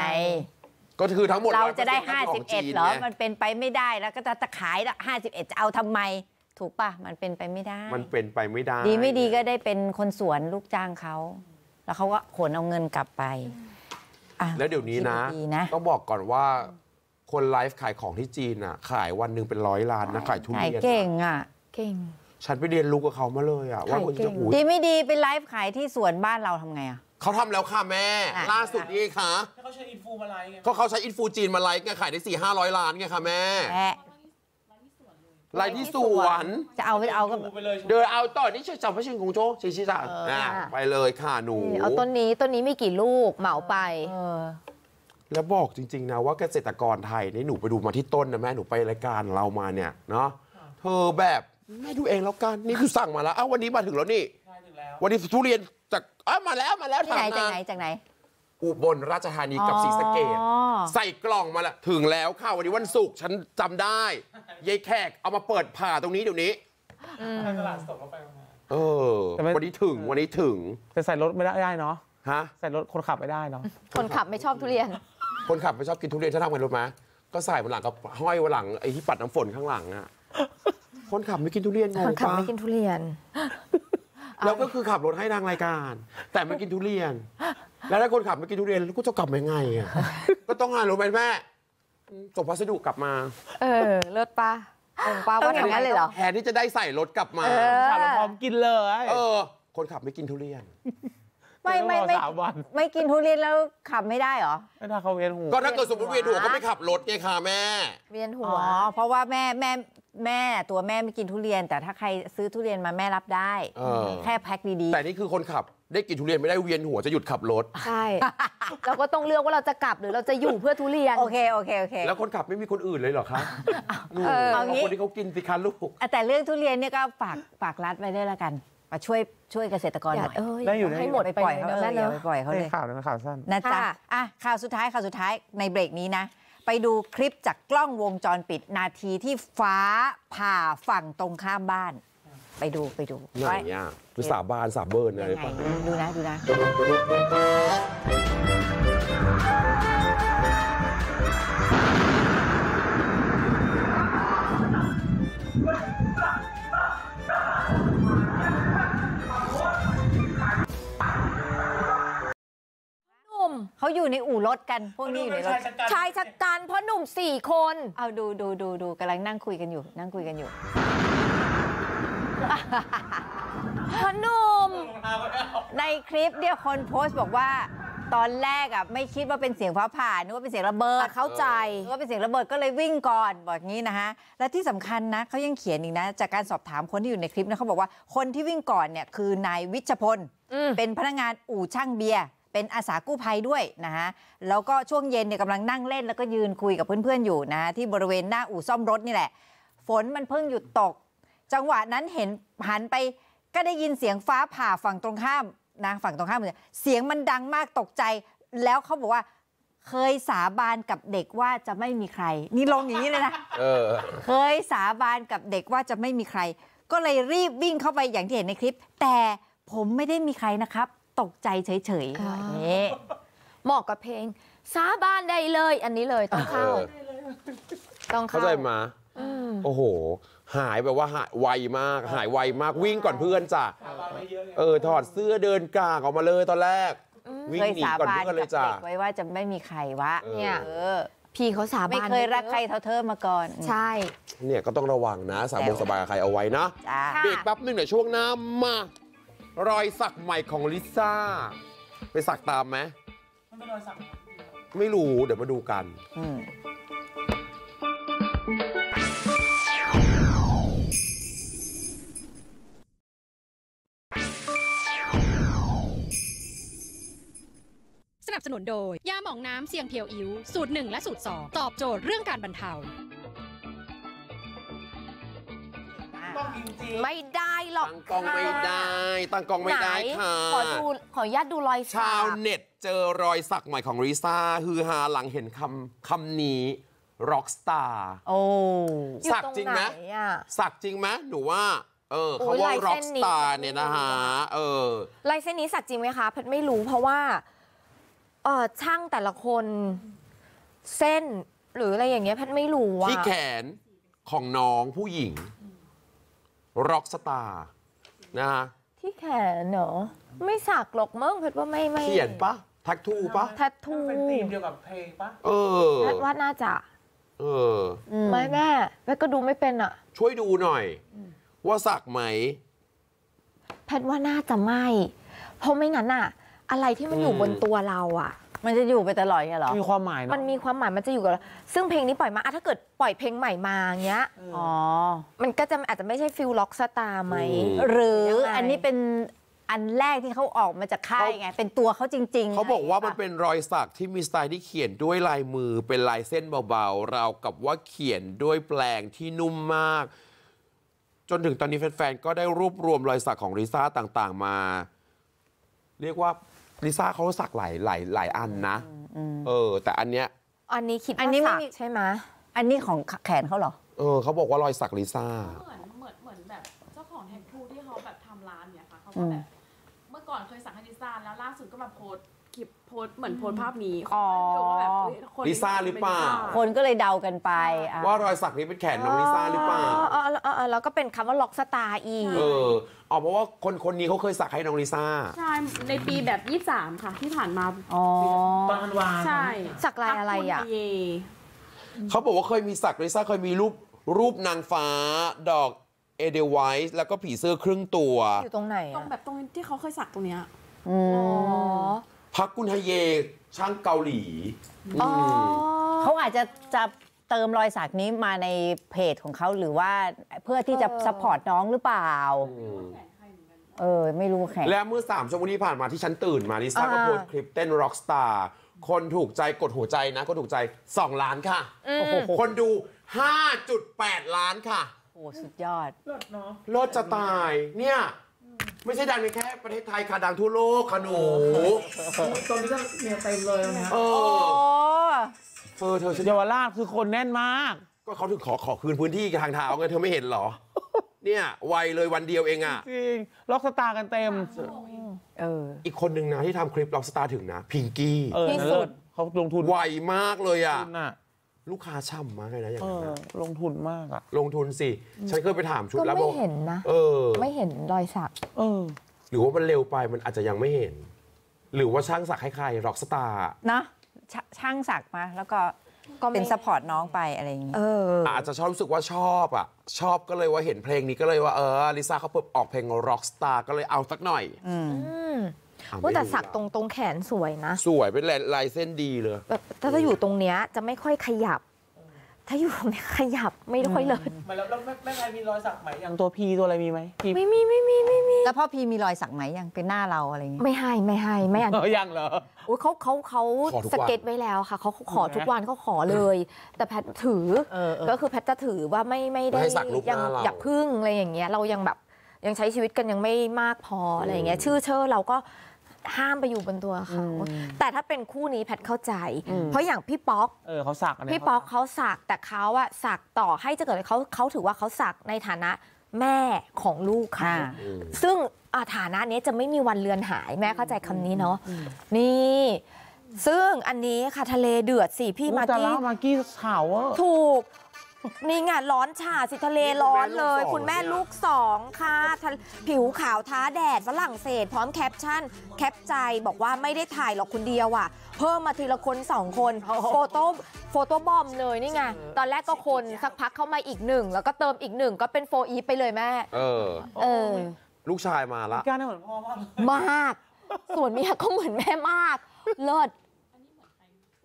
ก็คือทั้งหมดเราจะได้51เหรอมันเป็นไปไม่ได้แล้วก็จะจะขายละ51จะเอาทำไม ถูกป่ะมันเป็นไปไม่ได้ มันเป็นไปไม่ได้ ดีไม่ดีก็ได้เป็นคนสวนลูกจ้างเขาแล้วเขาก็ขนเอาเงินกลับไปแล้วเดี๋ยวนี้นะต้องบอกก่อนว่า คนไลฟ์ขายของที่จีนอ่ะขายวันหนึ่งเป็นร้อยล้านนะขายทุเรียนเก่งอ่ะเก่งฉันไปเรียนรู้กับเขามาเลยอ่ะว่าคนจะหูดีไม่ดีเป็นไลฟ์ขายที่สวนบ้านเราทำไงอ่ะเขาทำแล้วค่ะแม่ ล่าสุดนี่ค่ะ เขาใช้อินฟูมาไลค์ไงเขาใช้อินฟูจีนมาไลค์ไงขายได้สี่ห้าร้อยล้านไงค่ะแม่ลายที่สวน จะเอาไปเอาก็ดเยดินเอาต่อนี่ชื่อจำพระชื่อของโจ้ชิชิจั่ไปเลยค่ะหนูเอาต้นนี้ต้นนี้มีกี่ลูกเหมาไปแล้วบอกจริง ๆ นะว่าเกษตรกรไทยนี่หนูไปดูมาที่ต้นนะ แม่หนูไปรายการเรามาเนี่ยเนาะเธอแบบแม่ดูเองแล้วกันนี่คือสั่งมาแล้วอ้าววันนี้มาถึงแล้วนี่วันนี้ทุเรียนจากอ้ามาแล้วมาแล้วที่ไหนจากไหนจากไหนอุบลราชธานีกับศรีสะเกดใส่กล่องมาละถึงแล้วค่ะวันนี้วันศุกร์ฉันจำได้ยายแขกเอามาเปิดผ่าตรงนี้เดี๋ยวนี้ตลาดสดเไปออ วันนี้ถึงวันนี้ถึงแต่ใส่รถไม่ได้เนาะฮะ ใส่รถคนขับไม่ได้เนาะคนขับไม่ชอบทุเรียน คนขับไม่ชอบกินทุเรียนถ้าทำกันรหมก็ใส่บนหลังก็ห้อยบนหลังไอ้ที่ปัดน้ำฝนข้างหลังอ่ะ คนขับไม่กินทุเรียนคนขับไม่กินทุเรียนแล้วก็คือขับรถให้ทางรายการ แต่มันกินทุเรียน แล้วถ้าคนขับมันกินทุเรียนแล้วกูจะกลับยังไงอ่ะก็ต้องหารถไปแม่ส่งพัสดุกลับมาเออเลิศปลาองปลาว่าทำงั้นเลยเหรอแทนที่จะได้ใส่รถกลับมาัารพร้อมกินเลยเออ คนขับไม่กินทุเรียน ไม่ ไม่ไม่ไม่กินทุเรียนแล้วขับไม่ได้เหรอไม่ได้เขาเวียนหัวก็ถ้าเกิดสมมติเวียนหัวก็ไม่ขับรถไงค่ะแม่เวียนหัวเพราะว่าแม่แม่แม่ตัวแม่ไม่กินทุเรียน แต่ถ้าใครซื้อทุเรียนมาแม่รับได้แค่แพ็คดีๆแต่นี่คือคนขับได้กินทุเรียนไม่ได้เวียนหัวจะหยุดขับรถใช่เราก็ต้องเลือกว่าเราจะกลับหรือเราจะอยู่เพื่อทุเรียนโอเค โอเคโอเค แล้วคนขับไม่มีคนอื่นเลยเหรอคะเออางี้คนที่เขากินสิคะลูกแต่เรื่องทุเรียนเนี่ยก็ฝากฝากรัฐไว้ด้วยละกันมาช่วยช่วยเกษตรกรหน่อยได้อยู่ให้หมดไปปล่อยเขาเลเลยปล่อยเขาเลยข่าวเข่าวสั้นนะจ๊ะอ่ะข่าวสุดท้ายข่าวสุดท้ายในเบรกนี้นะไปดูคลิปจากกล้องวงจรปิดนาทีที่ฟ้าผ่าฝั่งตรงข้ามบ้าน ไปดูไปดูนี่ยหรือสาบาน สาบเบิร์นอะไรป่ะ ดูนะดูนะอยู่ในอู่รถกันพวกนี้อยู่ในรถชายชะกันเพราะหนุ่มสี่คน เอาดูดูดูดูกำลังนั่งคุยกันอยู่ นั่งคุยกันอยู่พนุ่ม ในคลิปเนี่ยคนโพสต์บอกว่าตอนแรกอ่ะไม่คิดว่าเป็นเสียงฟ้าผ่านึกว่าเป็นเสียงระเบิดเข้าใจนึกว่าเป็นเสียงระเบิดก็เลยวิ่งก่อนบอกงี้นะฮะและที่สำคัญนะเขายังเขียนอีกนะจากการสอบถามคนที่อยู่ในคลิปนะเขาบอกว่าคนที่วิ่งก่อนเนี่ยคือนายวิชพลเป็นพนักงานอู่ช่างเบียร์เป็นอาสากู้ภัยด้วยนะคะแล้วก็ช่วงเย็นเนี่ยกำลังนั่งเล่น แล้วก็ยืนคุยกับเพื่อน ๆ อยู่นะะที่บริเวณหน้าอู่ซ่อมรถนี่แหละ ฝนมันเพิ่งหยุดตก จังหวะนั้นเห็นหันไป ก็ได้ยินเสียงฟ้าผ่าฝั่งตรงข้ามนะฝั่งตรงข้าม เสียงมันดังมากตกใจ แล้วเขาบอกว่า เคยสาบานกับเด็กว่าจะไม่มีใคร นี่ลงอย่างนี้เลยนะเคยสาบานกับเด็กว่าจะไม่มีใคร ก็เลยรีบวิ่งเข้าไปอย่างที่เห็นในคลิป แต่ผมไม่ได้มีใครนะครับตกใจเฉยๆแบบนี้เหมาะกับเพลงสาบานได้เลย อันนี้เลยต้องเข้าต้องเข้าใจมาโอ้โห หายแบบว่าหายไวมาก หายไวมากวิ่งก่อนเพื่อนจ้ะเออถอดเสื้อเดินกลางออกมาเลยตอนแรก วิ่งหนีาก่อนบานเพื่กัอนเลยจ้ะกไว้ว่าจะไม่มีใครวะเนี่ยเออ พี่เขาสาบานไม่เคยรักใครเท่าเธอมาก่อน ใช่ เนี่ยก็ต้องระวังนะ สาบางสบายกับใครเอาไว้นะเบรกแป๊บนึงเดี๋ยวช่วงหน้ามารอยสักใหม่ของลิซ่า ไปสักตามไหมมันเป็นรอยสักไม่รู้เดี๋ยวมาดูกัน สนับสนุนโดย ยาหมองน้ำเสียงเพียวอิ๋วสูตรหนึ่งและสูตรสองตอบโจทย์เรื่องการบรรเทาริงไม่ได้หรอกตั้งกล้องไม่ได้ตั้งกล้องไม่ได้ค่ะขอดูขออนุญาตดูรอยสักชาว เน็ตเจอรอยสักใหม่ของริซ่าฮือฮาหลังเห็นคำคำนี้ ร็อกสตาร์โอ้สักจริงไหมสักจริงไหมหนูว่า เออเขาว่าร็อกสตาร์เนี่ยนะฮะ เออ ลายเส้นนี้สักจริงไหมคะพัดไม่รู้เพราะว่าเออช่างแต่ละคน เส้น หรืออะไรอย่างเงี้ยพัดไม่รู้ว่าที่แขนของน้องผู้หญิงร็อกสตาร์นะฮะ ที่แขนเนาะไม่สักหรอกเมื่อเพชรว่าไม่ไม่เขียนปะแท็กทูปะแท็กทูเป็นธีมเดียวกับเพลงปะเออว่าน่าจะ เออไม่แม่แม่ก็ดูไม่เป็นอ่ะ ช่วยดูหน่อย ว่าสักไหมแพทว่าน่าจะไม่ เพราะไม่งั้นอ่ะ อะไรที่มันอยู่บนตัวเราอ่ะมันจะอยู่ไปตลอดไงหรอมีความหมายมันมีความหมายมันจะอยู่กับ ซึ่งเพลงนี้ปล่อยมาอะถ้าเกิดปล่อยเพลงใหม่มาอย่างเงี้ย อ๋อ มันก็จะอาจจะไม่ใช่ฟิลล็อกสตาร์ไหมหรืออันนี้เป็นอันแรกที่เขาออกมาจากค่ายไง เป็นตัวเขาจริง ๆเขาบอกว่ามันเป็นรอยสักที่มีสไตล์ที่เขียนด้วยลายมือเป็นลายเส้นเบาๆราวกับว่าเขียนด้วยแปลงที่นุ่มมาก จนถึงตอนนี้แฟนๆ ก็ได้รวบรวมรอยสักของลิซ่าต่างๆ มา เรียกว่าลิซ่าเขาสักหลายหลายหลายอันนะเออ แต่อันเนี้ย อันนี้คิดอันนี้ไม่ใช่ไหม อันนี้ของแขนเขาเหรอ เออเขาบอกว่ารอยสักลิซ่า เหมือนเหมือนเหมือนแบบ เจ้าของแท็กทูที่เขาแบบทำร้านเนี่ยค่ะเขาก็แบบเมื่อก่อนเคยสักให้ลิซ่าแล้วล่าสุดก็มาโพสสเหมือนโพสภาพนี้อ๋อคนก็แบบลิซ่าหรือเปล่า คนก็เลยเดากันไปว่ารอยสักนี้เป็นแขนน้องลิซ่าหรือเปล่าออออออแล้วก็เป็นคำว่าล็อกสตาร์อีกเอออ๋อเพราะว่าคนคนนี้เขาเคยสักให้น้องลิซ่าใช่ ในปีแบบ 23 ค่ะที่ผ่านมาอ๋อตอนวานวาใช่ สักลายอะไรอ่ะเขาบอกว่าเคยมีสักลิซ่าเคยมีรูปรูปนางฟ้า ดอกเอเดวิส์แล้วก็ผีเสื้อครึ่งตัวอยู่ตรงไหนตรอ่ะงแบบตรงที่เขาเคยสักตรงเนี้ยอ๋อพักกุนฮเยช่างเกาหลีเขาอาจจะจะเติมรอยสักนี้มาในเพจของเขาหรือว่าเพื่อที่จะซัพพอร์ตน้องหรือเปล่า เออไม่รู้แข่งแล้วเมื่อ3ชั่วโมงที่ผ่านมาที่ฉันตื่นมาลิซ่าก็โพสต์คลิปเต้นร็อกสตาร์คนถูกใจกดหัวใจนะ ก็ถูกใจ 2 ล้านค่ะ คนดู 5.8 ล้านค่ะ โอ้สุดยอดเลิศเนาะเลิศจะตายเนี่ยไม่ใช่ดังในแค่ประเทศไทยค่ะดังทั่วโลกค่ะหนูตอนนี้ก็เมียเต็มเลยนะเอโอ้อเออเธอเยาวราชคือคนแน่นมาก ก็เขาถึงขอขอคืนพื้นที่ทางเท้าไง เธอไม่เห็นเหรอ เนี่ยวัยเลยวันเดียวเองอ่ะจริง ล็อกสตาร์กันเต็มเอออีกคนหนึ่งนะที่ทำคลิปล็อกสตาร์ถึงนะพิงกี้เออเเขาลงทุนไวมากเลยอ่ะลูกค้าช่ำมากเลยนะอย่างนั้นนะลงทุนมากอะลงทุนสิฉันเคยไปถามชุดแล้วบไม่เห็นนะเออ ไม่เห็นรอยสักเออ หรือว่ามันเร็วไปมันอาจจะยังไม่เห็น หรือว่าช่างสักให้ใครร็อกสตาร์นะชช่างสักมาแล้วก็ก็เป็นสปอร์ตน้องไปอะไรอย่างเงี้ยเออ อาจจะชอบรู้สึกว่าชอบอ่ะชอบก็เลยว่าเห็นเพลงนี้ก็เลยว่าเออลิซ่าเขาเปิดออกเพลงร็อกสตาร์ก็เลยเอาสักหน่อย อืมว่าแต่สักตรงตรงแขนสวยนะ สวยเป็นลายลายเส้นดีเลยแบบถ้าถ้าอยู่ตรงเนี้ยจะไม่ค่อยขยับ ถ้าอยู่ตรงเนี้ยขยับไม่ค่อยเลยมาแล้วแล้วแม่แม่ไพมีรอยสักไหมอย่างตัวพีตัวอะไรมีไหมไม่มีไม่มีไม่มีแล้วพ่อพีมีรอยสักไหมยังเป็นหน้าเราอะไรเงี้ยไม่ให้ไม่ให้ ไม่อนยังเหรออุ้ยเขาเขาเขาสเก็ตไว้แล้วค่ะเขาขอทุกวันเขาขอเลย แต่แพทถือก็คือแพทจะถือว่าไม่ไม่ได้ยังอยากพึ่งอะไรอย่างเงี้ย เรายังแบบยังใช้ชีวิตกันยังไม่มากพออะไรอย่างเงี้ยชื่อเชอเราก็ห้ามไปอยู่บนตัวเขา แต่ถ้าเป็นคู่นี้แพทเข้าใจ เพราะอย่างพี่ป๊อก เออเขาสักพี่ป๊อกเขาสัก แต่เขาอะสักต่อให้จะเกิดเขาเขาถือว่าเขาสักในฐานะแม่ของลูกค่ะ ซึ่งฐานะนี้จะไม่มีวันเลือนหาย แม่เข้าใจคำนี้เนาะ นี่ ซึ่งอันนี้ค่ะทะเลเดือดสิพี่มากี้มากี้สาวถูกนี่ไงร้อนฉ่าสิทะเลร้อนเลย คุณแม่ลูกสองค่ะ ผิวขาวท้าแดดฝรั่งเศส พร้อมแคปชั่น แคปใจบอกว่าไม่ได้ถ่ายหรอกคนเดียวอ่ะ เพิ่มมาทีละคนสองคน โฟโต้โฟโต้บอมเลยนี่ไง ตอนแรกก็คนสักพักเข้ามาอีกหนึ่ง แล้วก็เติมอีกหนึ่ง ก็เป็นโฟอีไปเลยแม่ เออเออลูกชายมาละการเหมือนพ่อมากมาก ส่วนเมียก็เหมือนแม่มากเลิศ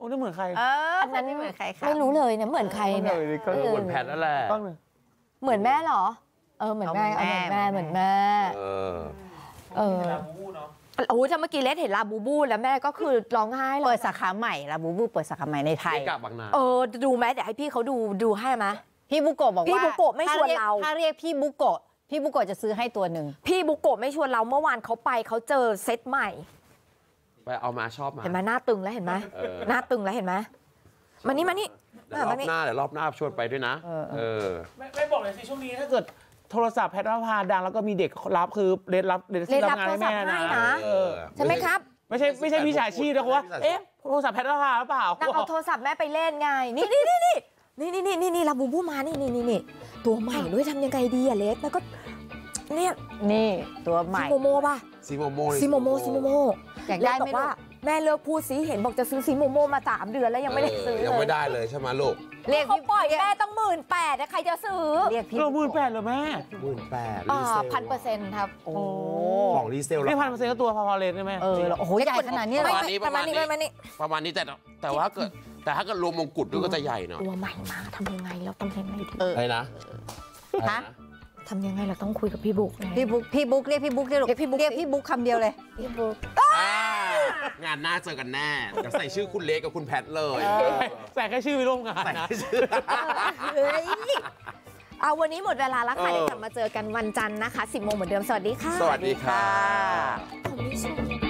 โอ้นี่เหมือนใครเอออันนั้นไม่เหมือนใครค่ะไม่รู้เลยนะ เหมือนใครเนี่ยก็เหมือนแพทนั่นแหละเหมือนแม่เหรอ เออ เหมือนแม่เหมือนแม่เหมือนแม่ เออ เออโอ้ยถเมื่อกี้เลสเห็นลาบูบู แล้วแม่ก็คือร้องไห้เลยเปิดสาขาใหม่ลาบูบูเปิดสาขาใหม่ในไทยกับบางนา เออ ดูไหมเดี๋ยวให้พี่เขาดูดูให้ไหมพี่บุโกะบอกว่าพี่บุโกะไม่ชวนเราถ้าเรียกพี่บุโกะ พี่บุโกะจะซื้อให้ตัวหนึ่ง พี่บุโกะไม่ชวนเรา เมื่อวานเขาไปเขาเจอเซตใหม่ไปเอามาชอบมา เห็นไหมหน้าตึงแล้วเห็นไหมหน้าตึงแล้วเห็นไหมมานี่มานี่ีรอบหน้าเดี๋ยวรอบหน้าชวนไปด้วยนะเออไม่ไม่บอกเลยสิช่วงนี้ถ้าเกิดโทรศัพท์แพทย์ว่าพาดังแล้วก็มีเด็กรับคือเลดรับเลดรับงานแม่นะใช่ไหมครับไม่ใช่ไม่ใช่วิชาชีพนะคุณว่าเอ๊ะโทรศัพท์แพทย์ว่าพาหรือเปล่านางเอาโทรศัพท์แม่ไปเล่นไงนี่นี่นี่นี่นี่นี่นี่นี่ลาบูบูมานี่นี่นี่นี่ตัวใหม่ด้วยทำยังไงดีอะเลแล้วก็เนี่ยนี่ ตัวใหม่ซิโมโมป่ะซิโมโมซิโมโมซิโมโมอยากได้ไหมลูกแม่เลิกพูดสิเห็นบอกจะซื้อสีโมโมมาสามเดือนแล้วยังไม่ได้ซื้อยังไม่ได้เลย ใช่ไหมลูกเรียกพี่ปล่อยแม่ต้องหมื่นแปดใครจะซื้อเรียกพี่เราหมื่นแปดเหรอแม่หมื่นแปดอ่าพันเปอร์เซ็นต์ครับโอ้ของรีเซลไม่พันเปอร์เซ็นต์ก็ตัวพอๆเลยใช่ไหมเออโอ้โหใหญ่ขนาดนี้ประมาณนี้ประมาณนี้ ประมาณนี้แต่ แต่ว่าเกิด แต่ถ้าเกิดรวมมงกุฎด้วยก็จะใหญ่เนาะตัวใหม่มาทำยังไงเราต้องเห็นไหมดีอะไรนะฮะทำยังไงเราต้องคุยกับพี่บุ๊กพี่บุ๊กพี่บุ๊กเรียกพี่บุ๊กเรียกพี่บุ๊กเรียกพี่บุ๊กคำเดียวเลยพี่บุ๊กงานหน้าเจอกันแน่จะใส่ชื่อคุณเล็กกับคุณแพทเลยใส่แค่ชื่อไปร่วมงานนะเอาวันนี้หมดเวลาแล้วค่ะเดี๋ยวกลับมาเจอกันวันจันทร์นะคะ 10โมงเหมือนเดิมสวัสดีค่ะ สวัสดีค่ะ